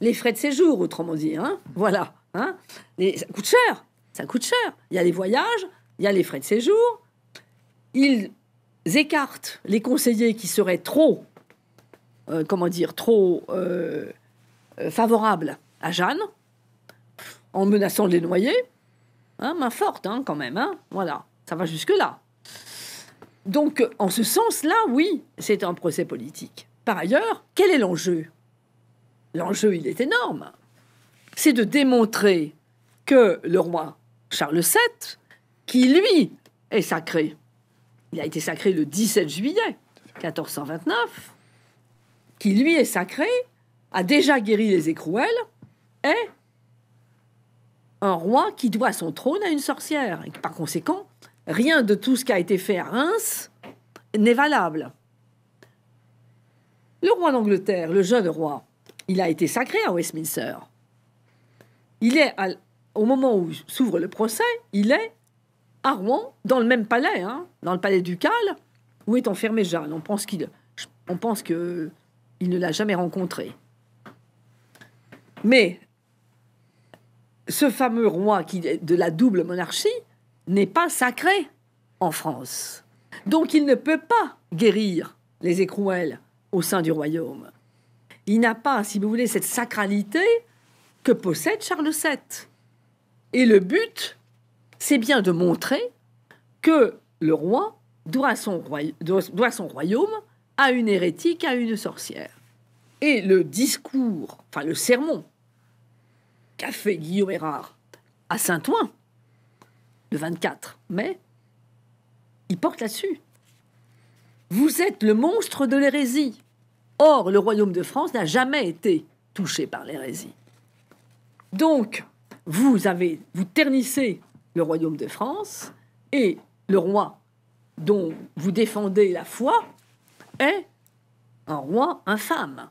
Les frais de séjour, autrement dit. Hein voilà. Hein les, ça coûte cher. Ça coûte cher. Il y a les voyages, il y a les frais de séjour. Ils écartent les conseillers qui seraient trop euh, comment dire, trop euh, euh, favorable à Jeanne, en menaçant de les noyer. Hein, main forte, hein, quand même. Hein, voilà, ça va jusque-là. Donc, en ce sens-là, oui, c'est un procès politique. Par ailleurs, quel est l'enjeu L'enjeu, il est énorme. C'est de démontrer que le roi Charles VII, qui lui est sacré, il a été sacré le 17 juillet 1429, qui lui est sacré, a déjà guéri les écrouelles, est un roi qui doit son trône à une sorcière. Et par conséquent, rien de tout ce qui a été fait à Reims n'est valable. Le roi d'Angleterre, le jeune roi, il a été sacré à Westminster. Il est, au moment où s'ouvre le procès, il est à Rouen, dans le même palais, hein, dans le palais ducal, où est enfermé Jeanne. On pense qu'il, on pense que il ne l'a jamais rencontré. Mais ce fameux roi qui de la double monarchie n'est pas sacré en France. Donc il ne peut pas guérir les écrouelles au sein du royaume. Il n'a pas, si vous voulez, cette sacralité que possède Charles VII. Et le but, c'est bien de montrer que le roi doit doit son royaume à une hérétique, à une sorcière. Et le discours, enfin le sermon, qu'a fait Guillaume Erard à Saint-Ouen, le 24 mai, il porte là-dessus. Vous êtes le monstre de l'hérésie. Or, le royaume de France n'a jamais été touché par l'hérésie. Donc, vous avez, vous ternissez le royaume de France et le roi dont vous défendez la foi est un roi infâme.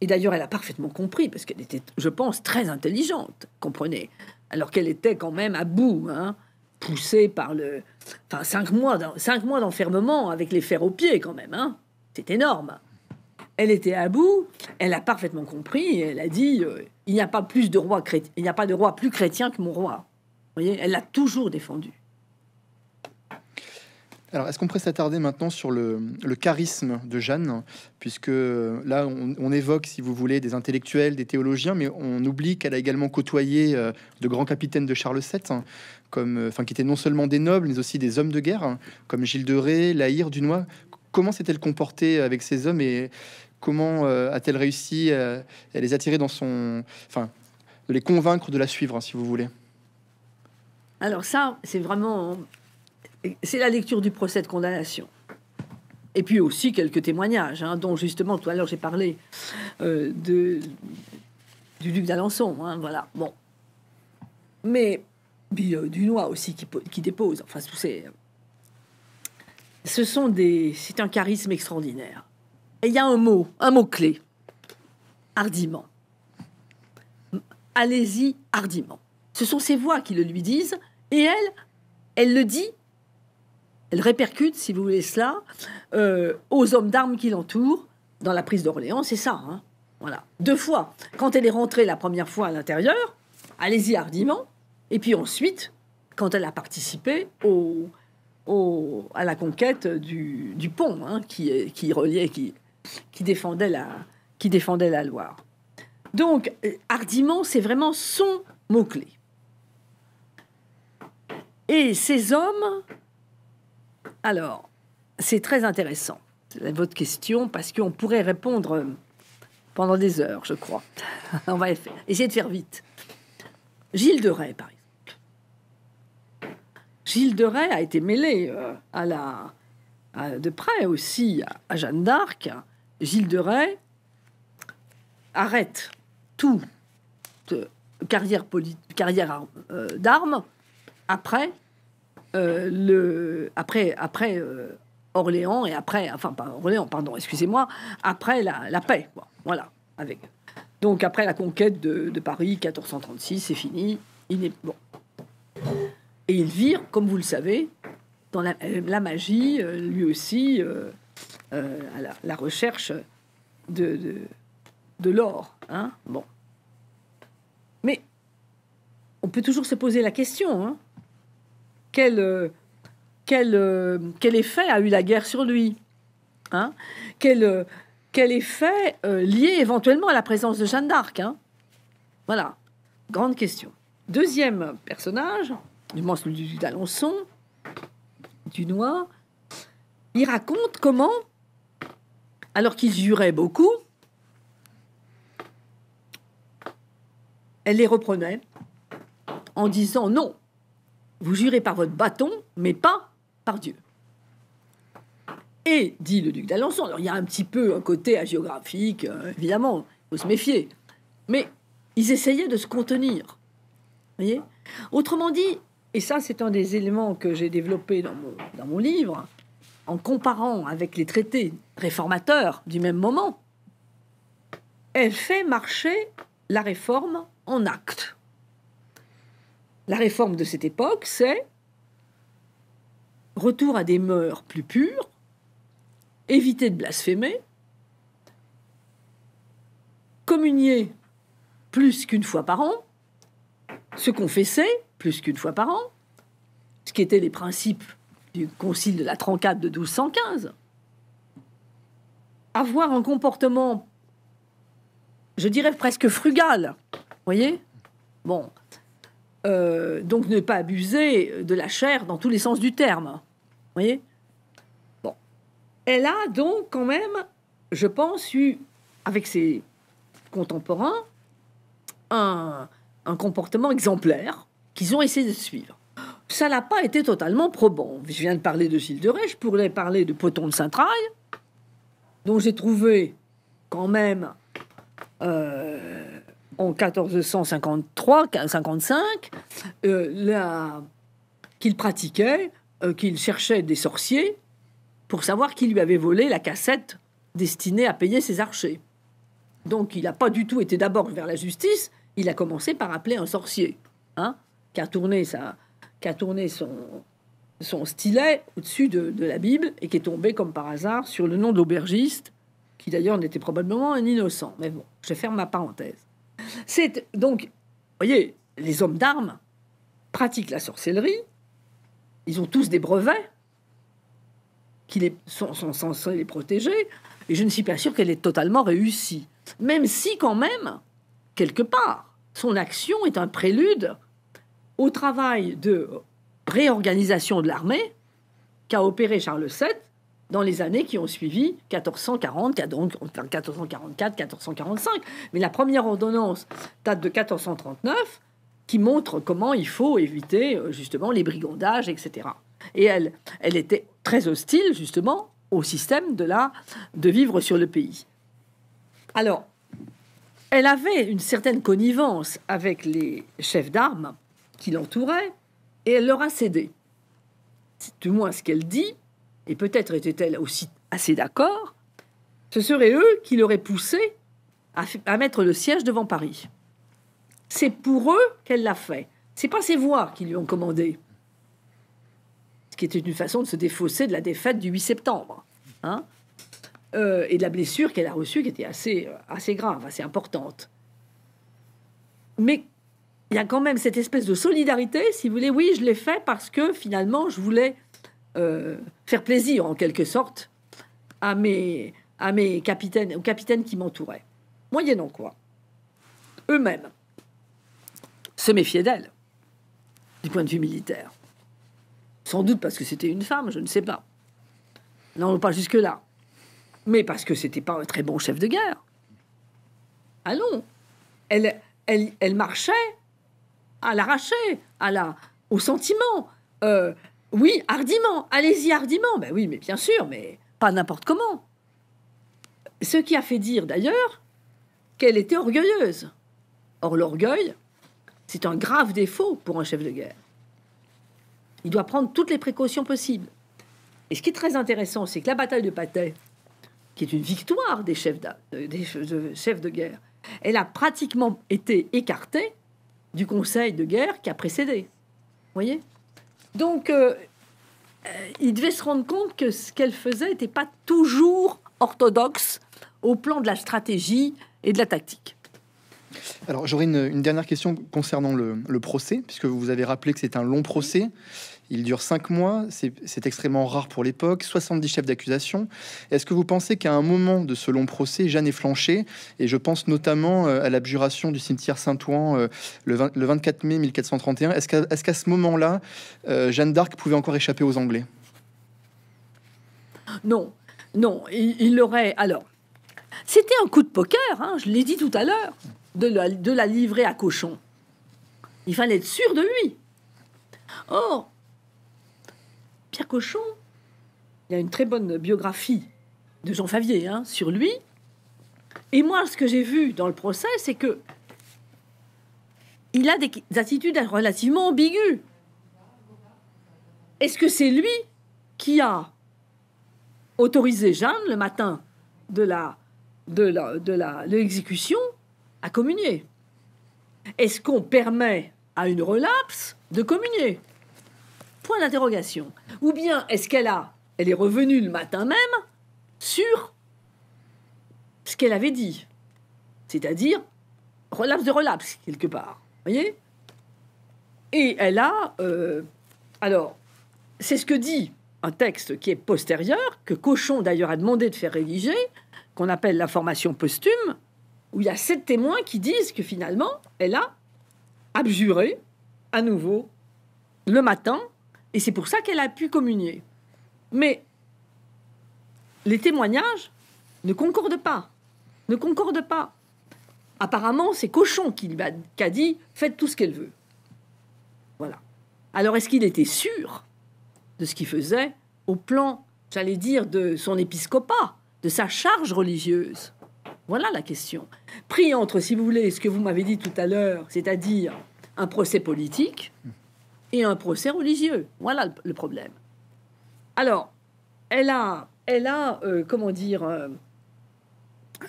Et d'ailleurs, elle a parfaitement compris, parce qu'elle était, je pense, très intelligente, comprenez, alors qu'elle était quand même à bout, hein, poussée par le... Enfin, cinq mois, cinq mois d'enfermement avec les fers aux pieds quand même, hein. c'est énorme. Elle était à bout, elle a parfaitement compris, elle a dit, euh, il n'y a pas plus de roi, il n'y a pas de roi plus chrétien que mon roi. Vous voyez, elle l'a toujours défendu. Alors, est-ce qu'on pourrait s'attarder maintenant sur le, charisme de Jeanne Puisque là, on, évoque, si vous voulez, des intellectuels, des théologiens, mais on oublie qu'elle a également côtoyé euh, de grands capitaines de Charles VII, hein, comme, euh, enfin, qui étaient non seulement des nobles, mais aussi des hommes de guerre, hein, comme Gilles de Ré, Lahire, Dunois. Comment s'est-elle comportée avec ces hommes et comment euh, a-t-elle réussi à les attirer dans son... Enfin, de les convaincre de la suivre, hein, si vous voulez alors ça, c'est vraiment c'est la lecture du procès de condamnation. Et puis aussi quelques témoignages, hein, dont justement tout à l'heure j'ai parlé euh, de, du duc d'Alençon. Hein, voilà, bon. Mais puis, euh, Dunois aussi qui, qui, dépose. Enfin, tous ces. Euh, ce sont des. C'est un charisme extraordinaire. Et il y a un mot, un mot clé. Hardiment. Allez-y hardiment. Ce sont ses voix qui le lui disent, et elle, elle le dit elle répercute, si vous voulez cela, euh, aux hommes d'armes qui l'entourent dans la prise d'Orléans, c'est ça. Hein. voilà, deux fois. Quand elle est rentrée la première fois à l'intérieur, allez-y hardiment, et puis ensuite, quand elle a participé au, à la conquête du, pont hein, qui, qui reliait, qui, qui, défendait la, qui défendait la Loire. Donc, hardiment, c'est vraiment son mot-clé. Et ces hommes alors, c'est très intéressant votre question parce qu'on pourrait répondre euh, pendant des heures, je crois. on va essayer de faire vite. Gilles de Rais, par exemple. Gilles de Rais a été mêlé euh, à la de près aussi à, Jeanne d'Arc. Gilles de Rais arrête toute carrière, carrière euh, d'armes après euh, le, après, après euh, Orléans et après, enfin pas Orléans, pardon, excusez-moi, après la, la paix. voilà, avec. Donc après la conquête de, Paris, 1436, c'est fini. Il est bon. Et il vire, comme vous le savez, dans la, euh, magie, lui aussi, à la, recherche de, de, de l'or. Hein bon. Mais on peut toujours se poser la question. Hein euh, euh, quel, effet a eu la guerre sur lui hein euh, quel, effet lié éventuellement à la présence de Jeanne d'Arc hein Voilà, grande question. Deuxième personnage, du celui d'Alençon, noir, il raconte comment, alors qu'ils juraient beaucoup, elle les reprenait en disant non, vous jurez par votre bâton, mais pas par Dieu. Et, dit le duc d'Alençon, alors il y a un petit peu un côté hagiographique, euh, évidemment, il faut se méfier, mais ils essayaient de se contenir. Voyez Autrement dit, et ça c'est un des éléments que j'ai développé dans mon livre, en comparant avec les traités réformateurs du même moment, elle fait marcher la réforme en acte. La réforme de cette époque, c'est retour à des mœurs plus pures, éviter de blasphémer, communier plus qu'une fois par an, se confesser plus qu'une fois par an, ce qui étaient les principes du concile de la Trancade de 1215, avoir un comportement, je dirais presque frugal, voyez Bon, euh, donc ne pas abuser de la chair dans tous les sens du terme. Vous voyez Bon. Elle a donc quand même, je pense, eu, avec ses contemporains, un, comportement exemplaire qu'ils ont essayé de suivre. Ça n'a pas été totalement probant. Je viens de parler de Gilles je pourrais parler de Poton de saint dont j'ai trouvé quand même euh, en 1453-55 euh, qu'il pratiquait, euh, qu'il cherchait des sorciers pour savoir qui lui avait volé la cassette destinée à payer ses archers. Donc il n'a pas du tout été d'abord vers la justice, il a commencé par appeler un sorcier, hein, qui a tourné, son, stylet au-dessus de, de, la Bible et qui est tombé comme par hasard sur le nom d'aubergiste qui d'ailleurs n'était probablement un innocent. Mais bon, je ferme ma parenthèse. C'est donc, voyez, les hommes d'armes pratiquent la sorcellerie. Ils ont tous des brevets qui les, sont, sont censés les protéger. Et je ne suis pas sûr qu'elle ait totalement réussi. Même si, quand même, quelque part, son action est un prélude au travail de réorganisation de l'armée qu'a opéré Charles VII dans les années qui ont suivi 1440, donc 1444, 1445. Mais la première ordonnance date de 1439 qui montre comment il faut éviter euh, justement les brigandages, etc. Et elle, elle était très hostile justement au système de, la, de vivre sur le pays. Alors, elle avait une certaine connivence avec les chefs d'armes qui l'entouraient et elle leur a cédé. C'est du moins ce qu'elle dit et peut-être était-elle aussi assez d'accord, ce seraient eux qui l'auraient poussée à, mettre le siège devant Paris. C'est pour eux qu'elle l'a fait. C'est pas ses voix qui lui ont commandé. Ce qui était une façon de se défausser de la défaite du 8 septembre. Hein euh, et de la blessure qu'elle a reçue qui était assez, euh, assez grave, assez importante. Mais il y a quand même cette espèce de solidarité, si vous voulez, oui, je l'ai fait parce que finalement, je voulais euh, faire plaisir en quelque sorte à mes, à mes capitaines, aux capitaines qui m'entouraient, moyennant quoi. Eux-mêmes se méfiaient d'elle, du point de vue militaire. Sans doute parce que c'était une femme, je ne sais pas. Non, pas jusque-là. Mais parce que c'était pas un très bon chef de guerre. Allons. Elle, elle, elle marchait à l'arraché, à la, au sentiment. Euh, oui, hardiment, allez-y hardiment. Ben oui, mais bien sûr, mais pas n'importe comment. Ce qui a fait dire d'ailleurs qu'elle était orgueilleuse. Or, l'orgueil, c'est un grave défaut pour un chef de guerre. Il doit prendre toutes les précautions possibles. Et ce qui est très intéressant, c'est que la bataille de Patay, qui est une victoire des chefs euh, de, des chefs de guerre, elle a pratiquement été écartée du conseil de guerre qui a précédé. Vous voyez donc, euh, euh, il devait se rendre compte que ce qu'elle faisait n'était pas toujours orthodoxe au plan de la stratégie et de la tactique. Alors, j'aurais une, dernière question concernant le, procès, puisque vous avez rappelé que c'est un long procès. Il dure cinq mois, c'est extrêmement rare pour l'époque, 70 chefs d'accusation. Est-ce que vous pensez qu'à un moment de ce long procès, Jeanne est flanchée Et je pense notamment euh, à l'abjuration du cimetière Saint-Ouen euh, le, 24 mai 1431. Est-ce qu'à ce moment-là, euh, Jeanne d'Arc pouvait encore échapper aux Anglais Non, non, il, l'aurait. Alors, c'était un coup de poker, hein, je l'ai dit tout à l'heure, de la, de la livrer à Cochon. Il fallait être sûr de lui. Or, Pierre Cochon, il y a une très bonne biographie de Jean Favier hein, sur lui. Et moi, ce que j'ai vu dans le procès, c'est que il a des attitudes relativement ambiguës. Est-ce que c'est lui qui a autorisé Jeanne le matin de la de de l'exécution à communier Est-ce qu'on permet à une relapse de communier Point d'interrogation. Ou bien est-ce qu'elle a, elle est revenue le matin même sur ce qu'elle avait dit, c'est-à-dire relapse de relapse quelque part, voyez Et elle a, euh, alors, c'est ce que dit un texte qui est postérieur, que Cochon d'ailleurs a demandé de faire rédiger, qu'on appelle la formation posthume, où il y a sept témoins qui disent que finalement, elle a abjuré à nouveau le matin et c'est pour ça qu'elle a pu communier. Mais les témoignages ne concordent pas. Ne concordent pas. Apparemment, c'est Cochon qui a, dit faites tout ce qu'elle veut. Voilà. Alors, est-ce qu'il était sûr de ce qu'il faisait au plan, j'allais dire, de son épiscopat, de sa charge religieuse Voilà la question. Pris entre, si vous voulez, ce que vous m'avez dit tout à l'heure, c'est-à-dire un procès politique et un procès religieux. Voilà le, problème. Alors, elle a, elle a euh, comment dire, euh,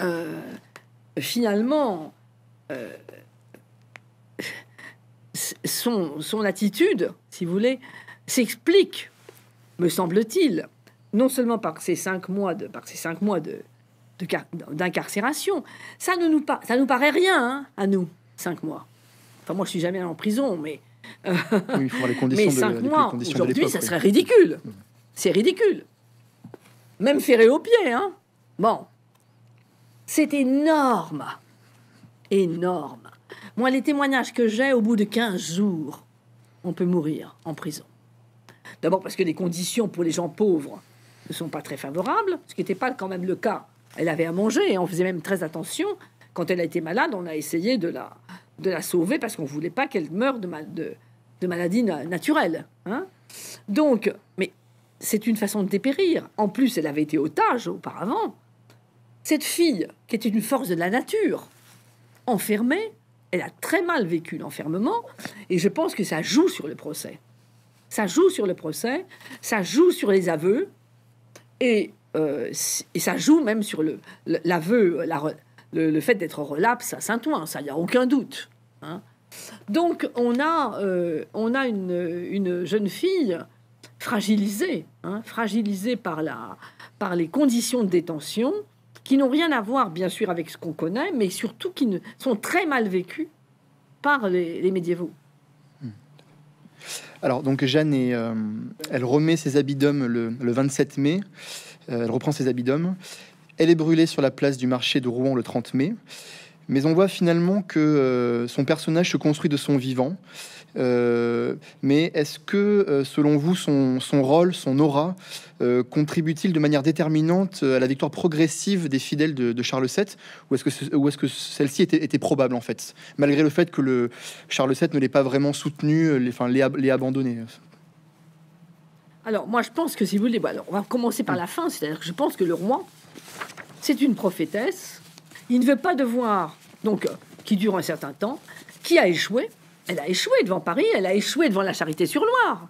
euh, finalement, son, son attitude, si vous voulez, s'explique, me semble-t-il, non seulement par ces cinq mois de, par ces cinq mois de, d'incarcération. Ça ne nous, ça nous paraît rien hein, à nous, cinq mois. Enfin, moi, je suis jamais en prison, mais il Mais cinq mois, aujourd'hui, ça serait ridicule. C'est ridicule. Même ferré aux pieds, hein. Bon. C'est énorme. Énorme. Moi, les témoignages que j'ai, au bout de 15 jours, on peut mourir en prison. D'abord parce que les conditions pour les gens pauvres ne sont pas très favorables, ce qui n'était pas quand même le cas. Elle avait à manger et on faisait même très attention. Quand elle a été malade, on a essayé de la, de la sauver parce qu'on ne voulait pas qu'elle meure de, de, maladie naturelle. Hein Donc, mais c'est une façon de dépérir. En plus, elle avait été otage auparavant. Cette fille, qui était une force de la nature, enfermée, elle a très mal vécu l'enfermement, et je pense que ça joue sur le procès. Ça joue sur le procès, ça joue sur les aveux, et, euh, ça joue même sur l'aveu, la, le, fait d'être relapse à Saint-Ouen, ça, il n'y a aucun doute. Hein. Donc, on a, euh, on a une, jeune fille fragilisée, hein, fragilisée par, la, par les conditions de détention, qui n'ont rien à voir, bien sûr, avec ce qu'on connaît, mais surtout qui ne, sont très mal vécues par les, médiévaux. Hmm. Alors, donc Jeanne, est, euh, elle remet ses habits d'homme le, 27 mai. Euh, elle reprend ses habits d'homme. Elle est brûlée sur la place du marché de Rouen le 30 mai. Mais on voit finalement que euh, son personnage se construit de son vivant. Euh, mais est-ce que, euh, selon vous, son, rôle, son aura, contribue-t-il de manière déterminante à la victoire progressive des fidèles de, Charles VII Ou est-ce que, est -ce que celle-ci était, était, probable, en fait Malgré le fait que le Charles VII ne l'ait pas vraiment soutenu, enfin, l'ait abandonné alors, moi, je pense que si vous voulez, on va commencer par la fin, c'est-à-dire que je pense que le roi, c'est une prophétesse. Il ne veut pas devoir, donc, euh, qui dure un certain temps, qui a échoué. Elle a échoué devant Paris, elle a échoué devant la Charité-sur-Loire.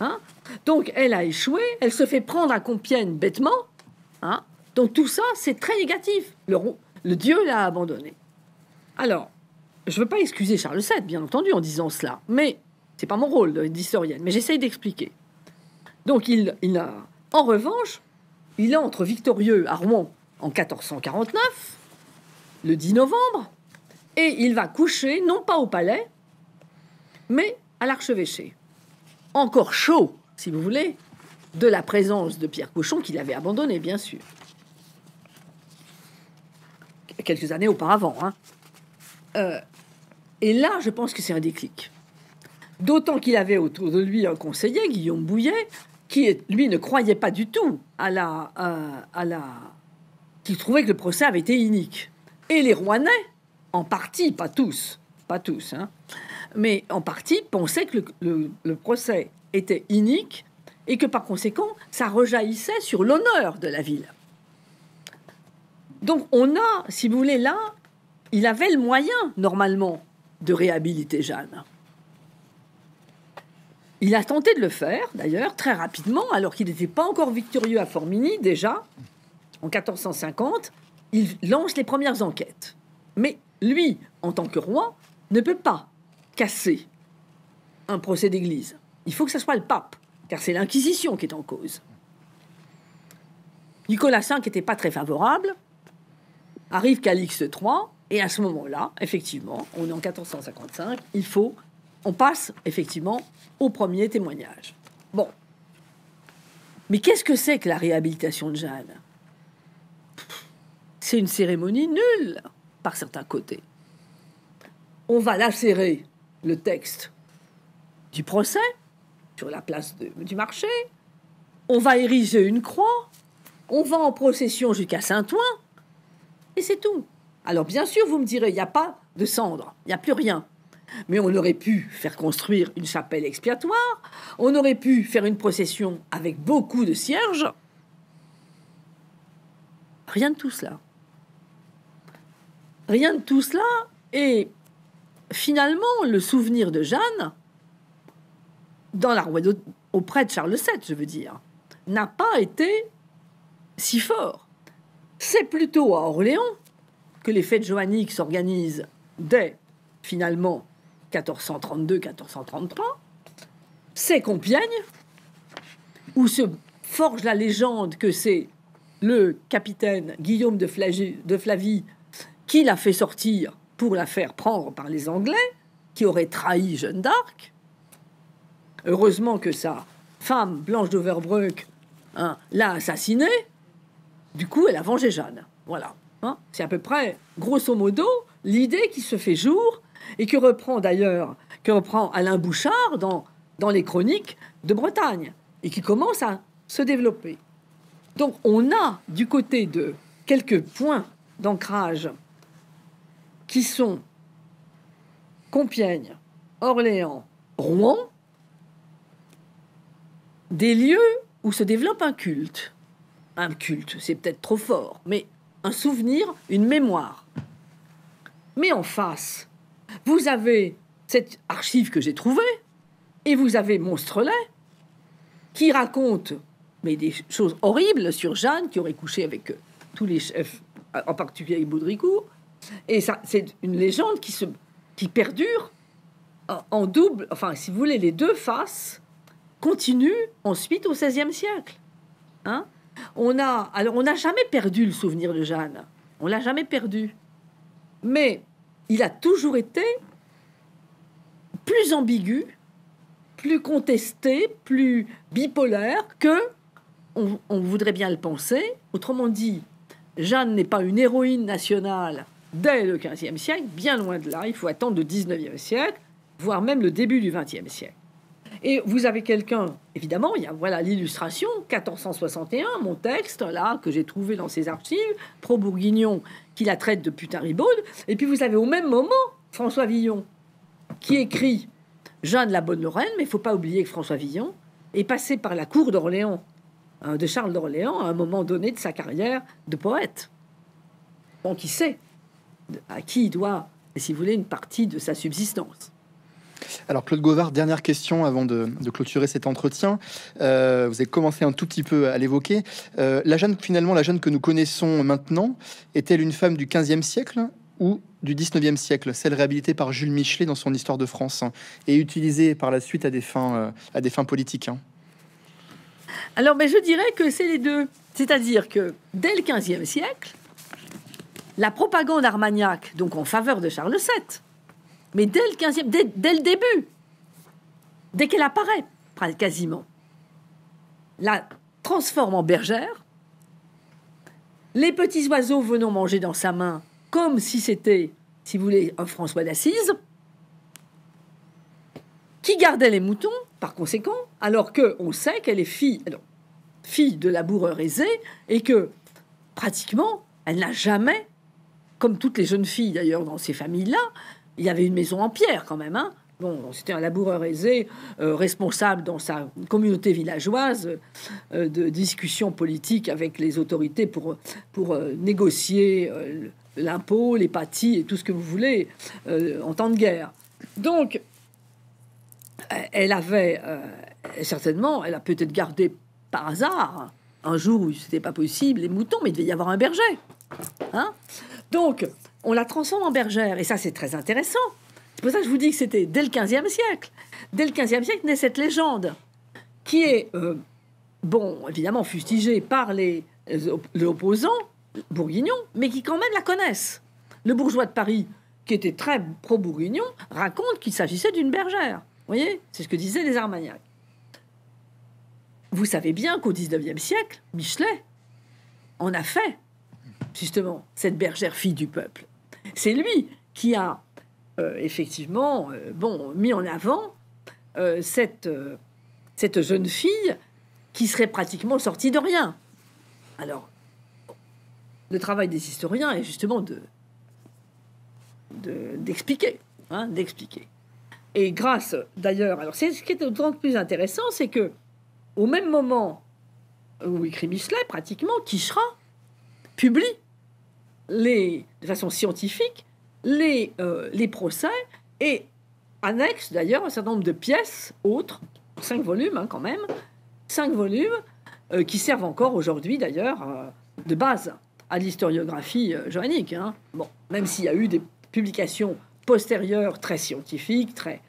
Hein donc, elle a échoué, elle se fait prendre à Compiègne bêtement. Hein donc, tout ça, c'est très négatif. Le, Dieu l'a abandonné. Alors, je ne veux pas excuser Charles VII, bien entendu, en disant cela, mais c'est pas mon rôle d'historienne, mais j'essaye d'expliquer. Donc, il a. En revanche, il entre victorieux à Rouen en 1449, le 10 novembre, et il va coucher, non pas au palais, mais à l'archevêché. Encore chaud, si vous voulez, de la présence de Pierre Cochon, qu'il avait abandonné, bien sûr. Quelques années auparavant. Hein. Euh, et là, je pense que c'est un déclic. D'autant qu'il avait autour de lui un conseiller, Guillaume Bouillet, qui, lui, ne croyait pas du tout à la, à la... qui trouvait que le procès avait été inique. Et les Rouennais, en partie, pas tous, pas tous, hein, mais en partie, pensaient que le, le procès était inique et que par conséquent, ça rejaillissait sur l'honneur de la ville. Donc on a, si vous voulez, là, il avait le moyen, normalement, de réhabiliter Jeanne. Il a tenté de le faire, d'ailleurs, très rapidement, alors qu'il n'était pas encore victorieux à Formigny, déjà, en 1450. Il lance les premières enquêtes. Mais lui, en tant que roi, ne peut pas casser un procès d'église. Il faut que ce soit le pape, car c'est l'Inquisition qui est en cause. Nicolas V n'était pas très favorable, arrive Calixte III, et à ce moment-là, effectivement, on est en 1455, il faut, on passe effectivement au premier témoignage. Bon. Mais qu'est-ce que c'est que la réhabilitation de Jeanne C'est une cérémonie nulle, par certains côtés. On va lacérer le texte du procès sur la place du marché. On va ériger une croix. On va en procession jusqu'à Saint-Ouen. Et c'est tout. Alors bien sûr, vous me direz, il n'y a pas de cendres, il n'y a plus rien. Mais on aurait pu faire construire une chapelle expiatoire, on aurait pu faire une procession avec beaucoup de cierges. Rien de tout cela. Rien de tout cela. Et finalement, le souvenir de Jeanne, dans la auprès de Charles VII, je veux dire, n'a pas été si fort. C'est plutôt à Orléans que les fêtes joanniques s'organisent dès finalement 1432-1433, c'est Compiègne, où se forge la légende que c'est le capitaine Guillaume de, de Flavie qui l'a fait sortir pour la faire prendre par les Anglais, qui aurait trahi Jeanne d'Arc. Heureusement que sa femme, Blanche d'Overbrook, hein, l'a assassinée. Du coup, elle a vengé Jeanne. Voilà. Hein. C'est à peu près, grosso modo, l'idée qui se fait jour et que reprend d'ailleurs, Alain Bouchard dans, dans les chroniques de Bretagne, et qui commence à se développer. Donc on a du côté de quelques points d'ancrage qui sont Compiègne, Orléans, Rouen, des lieux où se développe un culte. Un culte, c'est peut-être trop fort, mais un souvenir, une mémoire. Mais en face, vous avez cette archive que j'ai trouvée, et vous avez Monstrelet, qui raconte mais des choses horribles sur Jeanne, qui aurait couché avec euh, tous les chefs, en particulier Baudricourt. Et ça, c'est une légende qui, se, qui perdure en, double, enfin, si vous voulez, les deux faces continuent ensuite au XVIe siècle. Hein on a, alors, on n'a jamais perdu le souvenir de Jeanne. On l'a jamais perdu. Mais il a toujours été plus ambigu, plus contesté, plus bipolaire que on, voudrait bien le penser. Autrement dit, Jeanne n'est pas une héroïne nationale dès le XVe siècle, bien loin de là. Il faut attendre le XIXe siècle, voire même le début du XXe siècle. Et vous avez quelqu'un, évidemment, il y a voilà l'illustration, 1461, mon texte là que j'ai trouvé dans ses archives, pro-bourguignon qui la traite de putain ribaude. Et puis vous avez au même moment François Villon qui écrit Jeanne la Bonne Lorraine, mais il faut pas oublier que François Villon est passé par la cour d'Orléans, hein, de Charles d'Orléans, à un moment donné de sa carrière de poète. Donc il sait à qui il doit, si vous voulez, une partie de sa subsistance. Alors Claude Gauvard, dernière question avant de, clôturer cet entretien. Euh, vous avez commencé un tout petit peu à l'évoquer. Euh, la jeune, finalement, la jeune que nous connaissons maintenant, est-elle une femme du 15e siècle ou du 19e siècle, celle réhabilitée par Jules Michelet dans son Histoire de France et utilisée par la suite à des fins, euh, à des fins politiques hein. Alors, mais ben, je dirais que c'est les deux. C'est-à-dire que dès le 15e siècle, la propagande armagnac, donc en faveur de Charles VII, mais dès le 15e, dès, le début, dès qu'elle apparaît, quasiment, la transforme en bergère. Les petits oiseaux venant manger dans sa main, comme si c'était, si vous voulez, un François d'Assise, qui gardait les moutons, par conséquent, alors que on sait qu'elle est fille, fille de laboureur aisé, et que pratiquement, elle n'a jamais, comme toutes les jeunes filles d'ailleurs dans ces familles-là, il y avait une maison en pierre quand même, hein. Bon, c'était un laboureur aisé, euh, responsable dans sa communauté villageoise euh, de discussions politiques avec les autorités pour, pour euh, négocier l'impôt, les pâtis et tout ce que vous voulez en temps de guerre. Donc, elle avait certainement, elle a peut-être gardé par hasard un jour où c'était pas possible les moutons, mais il devait y avoir un berger. Hein Donc, on la transforme en bergère. Et ça, c'est très intéressant. C'est pour ça que je vous dis que c'était dès le 15e siècle. Dès le 15e siècle naît cette légende qui est, euh, bon, évidemment fustigée par les, les, opposants bourguignons, mais qui quand même la connaissent. Le bourgeois de Paris, qui était très pro-bourguignon, raconte qu'il s'agissait d'une bergère. Vous voyez C'est ce que disaient les Armagnacs. Vous savez bien qu'au 19e siècle, Michelet en a fait, justement, cette bergère fille du peuple. C'est lui qui a euh, effectivement euh, bon, mis en avant euh, cette, jeune fille qui serait pratiquement sortie de rien. Alors, le travail des historiens est justement de d'expliquer, hein, d'expliquer. Et grâce d'ailleurs, alors c'est ce qui est d'autant plus intéressant, c'est que au même moment où écrit Michelet, pratiquement, sera publié les, de façon scientifique les, euh, les procès et annexe d'ailleurs un certain nombre de pièces autres, cinq volumes hein, quand même, cinq volumes euh, qui servent encore aujourd'hui d'ailleurs euh, de base à l'historiographie joannique. Hein. Bon, même s'il y a eu des publications postérieures très scientifiques, très,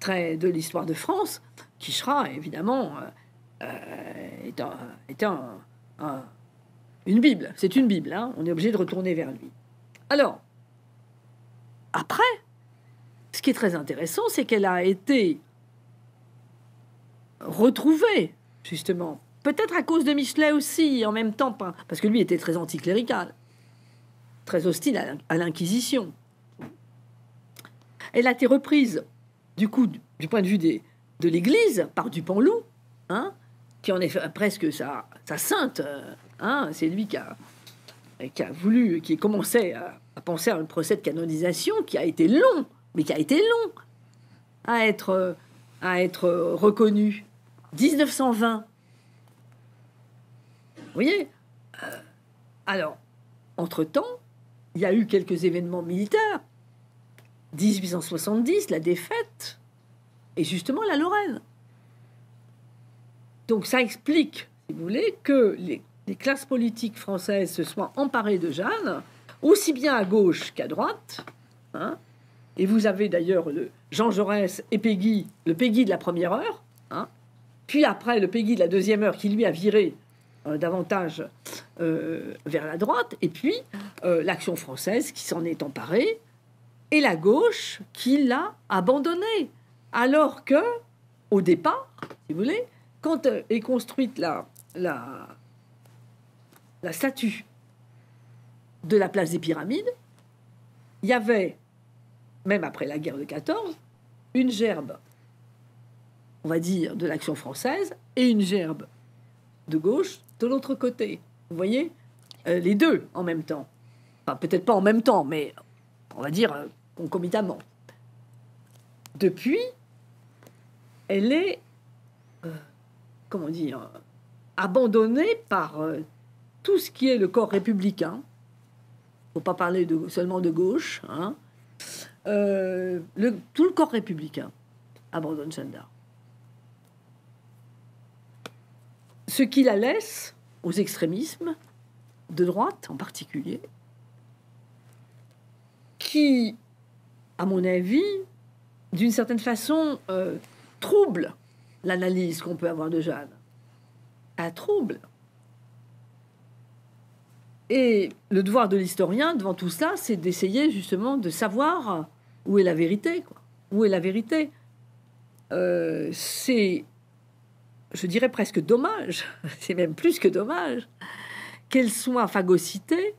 très de l'histoire de France, qui sera évidemment est un une Bible, c'est une Bible, hein. on est obligé de retourner vers lui. Alors, après, ce qui est très intéressant, c'est qu'elle a été retrouvée, justement, peut-être à cause de Michelet aussi, en même temps, parce que lui était très anticlérical, très hostile à l'Inquisition. Elle a été reprise, du coup, du point de vue des, de l'Église, par Dupanloup, hein, qui en est presque sa, sainte. Euh, hein, c'est lui qui a, qui a voulu, qui commençait à, à, penser à un procès de canonisation qui a été long, mais qui a été long à être, euh, reconnu. 1920. Vous voyez euh, Alors, entre-temps, il y a eu quelques événements militaires. 1870, la défaite, et justement la Lorraine. Donc ça explique, si vous voulez, que les, classes politiques françaises se soient emparées de Jeanne, aussi bien à gauche qu'à droite. Hein. Et vous avez d'ailleurs Jean Jaurès et Peggy, le Peggy de la première heure, hein. puis après le Peggy de la deuxième heure qui lui a viré euh, davantage euh, vers la droite, et puis euh, l'action française qui s'en est emparée, et la gauche qui l'a abandonnée. Alors que, au départ, si vous voulez, quand euh, est construite la, la, la statue de la place des pyramides, il y avait, même après la guerre de 14, une gerbe, on va dire, de l'action française et une gerbe de gauche de l'autre côté. Vous voyez euh, Les deux en même temps. Enfin, peut-être pas en même temps, mais on va dire euh, concomitamment. Depuis, elle est comment dire, abandonné par euh, tout ce qui est le corps républicain. Faut pas parler de, seulement de gauche. Hein. Euh, le, tout le corps républicain abandonne Jeanne Ce qui la laisse aux extrémismes, de droite en particulier, qui, à mon avis, d'une certaine façon, euh, trouble l'analyse qu'on peut avoir de Jeanne. Un trouble. Et le devoir de l'historien devant tout ça, c'est d'essayer justement de savoir où est la vérité. Où est la vérité euh, C'est, je dirais presque dommage, c'est même plus que dommage, qu'elle soit phagocytée,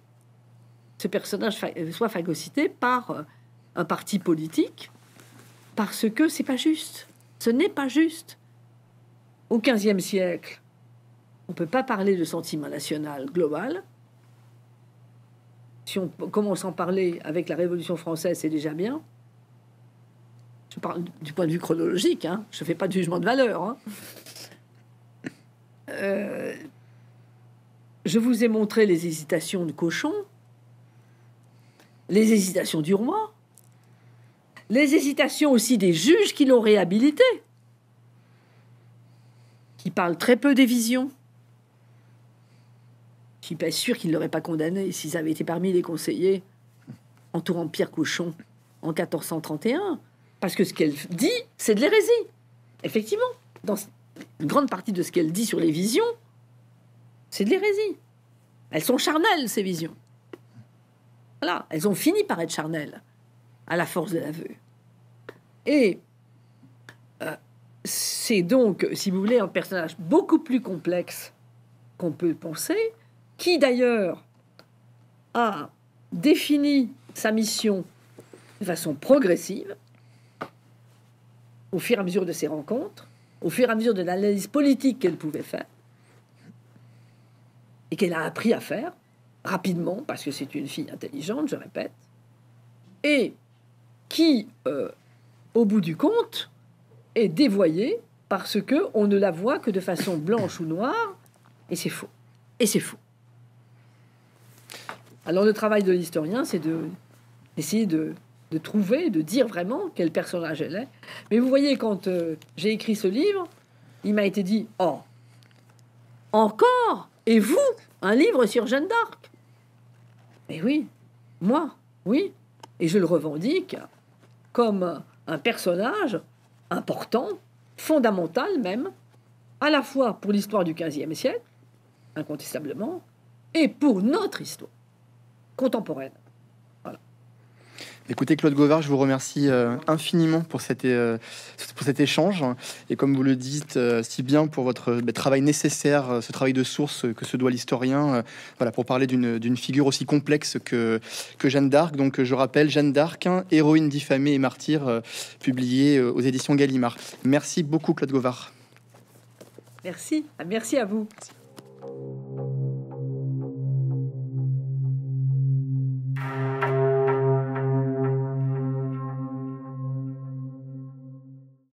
ce personnage euh, soit phagocyté par euh, un parti politique, parce que c'est pas juste. Ce n'est pas juste au XVe siècle, on ne peut pas parler de sentiment national global. Si on commence à en parler avec la Révolution française, c'est déjà bien. Je parle du point de vue chronologique, hein. je ne fais pas de jugement de valeur. Hein. Euh, je vous ai montré les hésitations de Cochon, les hésitations du roi, les hésitations aussi des juges qui l'ont réhabilité parle très peu des visions. qui est sûr qu'il ne pas condamné s'ils avaient été parmi les conseillers entourant Pierre Cochon en 1431. Parce que ce qu'elle dit, c'est de l'hérésie. Effectivement, dans une grande partie de ce qu'elle dit sur les visions, c'est de l'hérésie. Elles sont charnelles, ces visions. Voilà, elles ont fini par être charnelles, à la force de l'aveu. Et euh, c'est donc, si vous voulez, un personnage beaucoup plus complexe qu'on peut penser, qui d'ailleurs a défini sa mission de façon progressive, au fur et à mesure de ses rencontres, au fur et à mesure de l'analyse politique qu'elle pouvait faire, et qu'elle a appris à faire rapidement, parce que c'est une fille intelligente, je répète, et qui, euh, au bout du compte, est dévoyée parce que on ne la voit que de façon blanche ou noire, et c'est faux. Et c'est faux. Alors le travail de l'historien, c'est d'essayer de, de, trouver, de dire vraiment quel personnage elle est. Mais vous voyez, quand euh, j'ai écrit ce livre, il m'a été dit, oh, encore Et vous Un livre sur Jeanne d'Arc Mais oui, moi, oui. Et je le revendique comme un personnage important, fondamental même, à la fois pour l'histoire du XVe siècle, incontestablement, et pour notre histoire contemporaine. Écoutez, Claude Gauvard, je vous remercie euh, infiniment pour cet, euh, pour cet échange. Et comme vous le dites euh, si bien pour votre bah, travail nécessaire, ce travail de source que se doit l'historien, voilà, pour parler d'une figure aussi complexe que, que Jeanne d'Arc. Donc, je rappelle, Jeanne d'Arc, hein, héroïne diffamée et martyr, publiée aux éditions Gallimard. Merci beaucoup, Claude Gauvard. Merci. Merci à vous.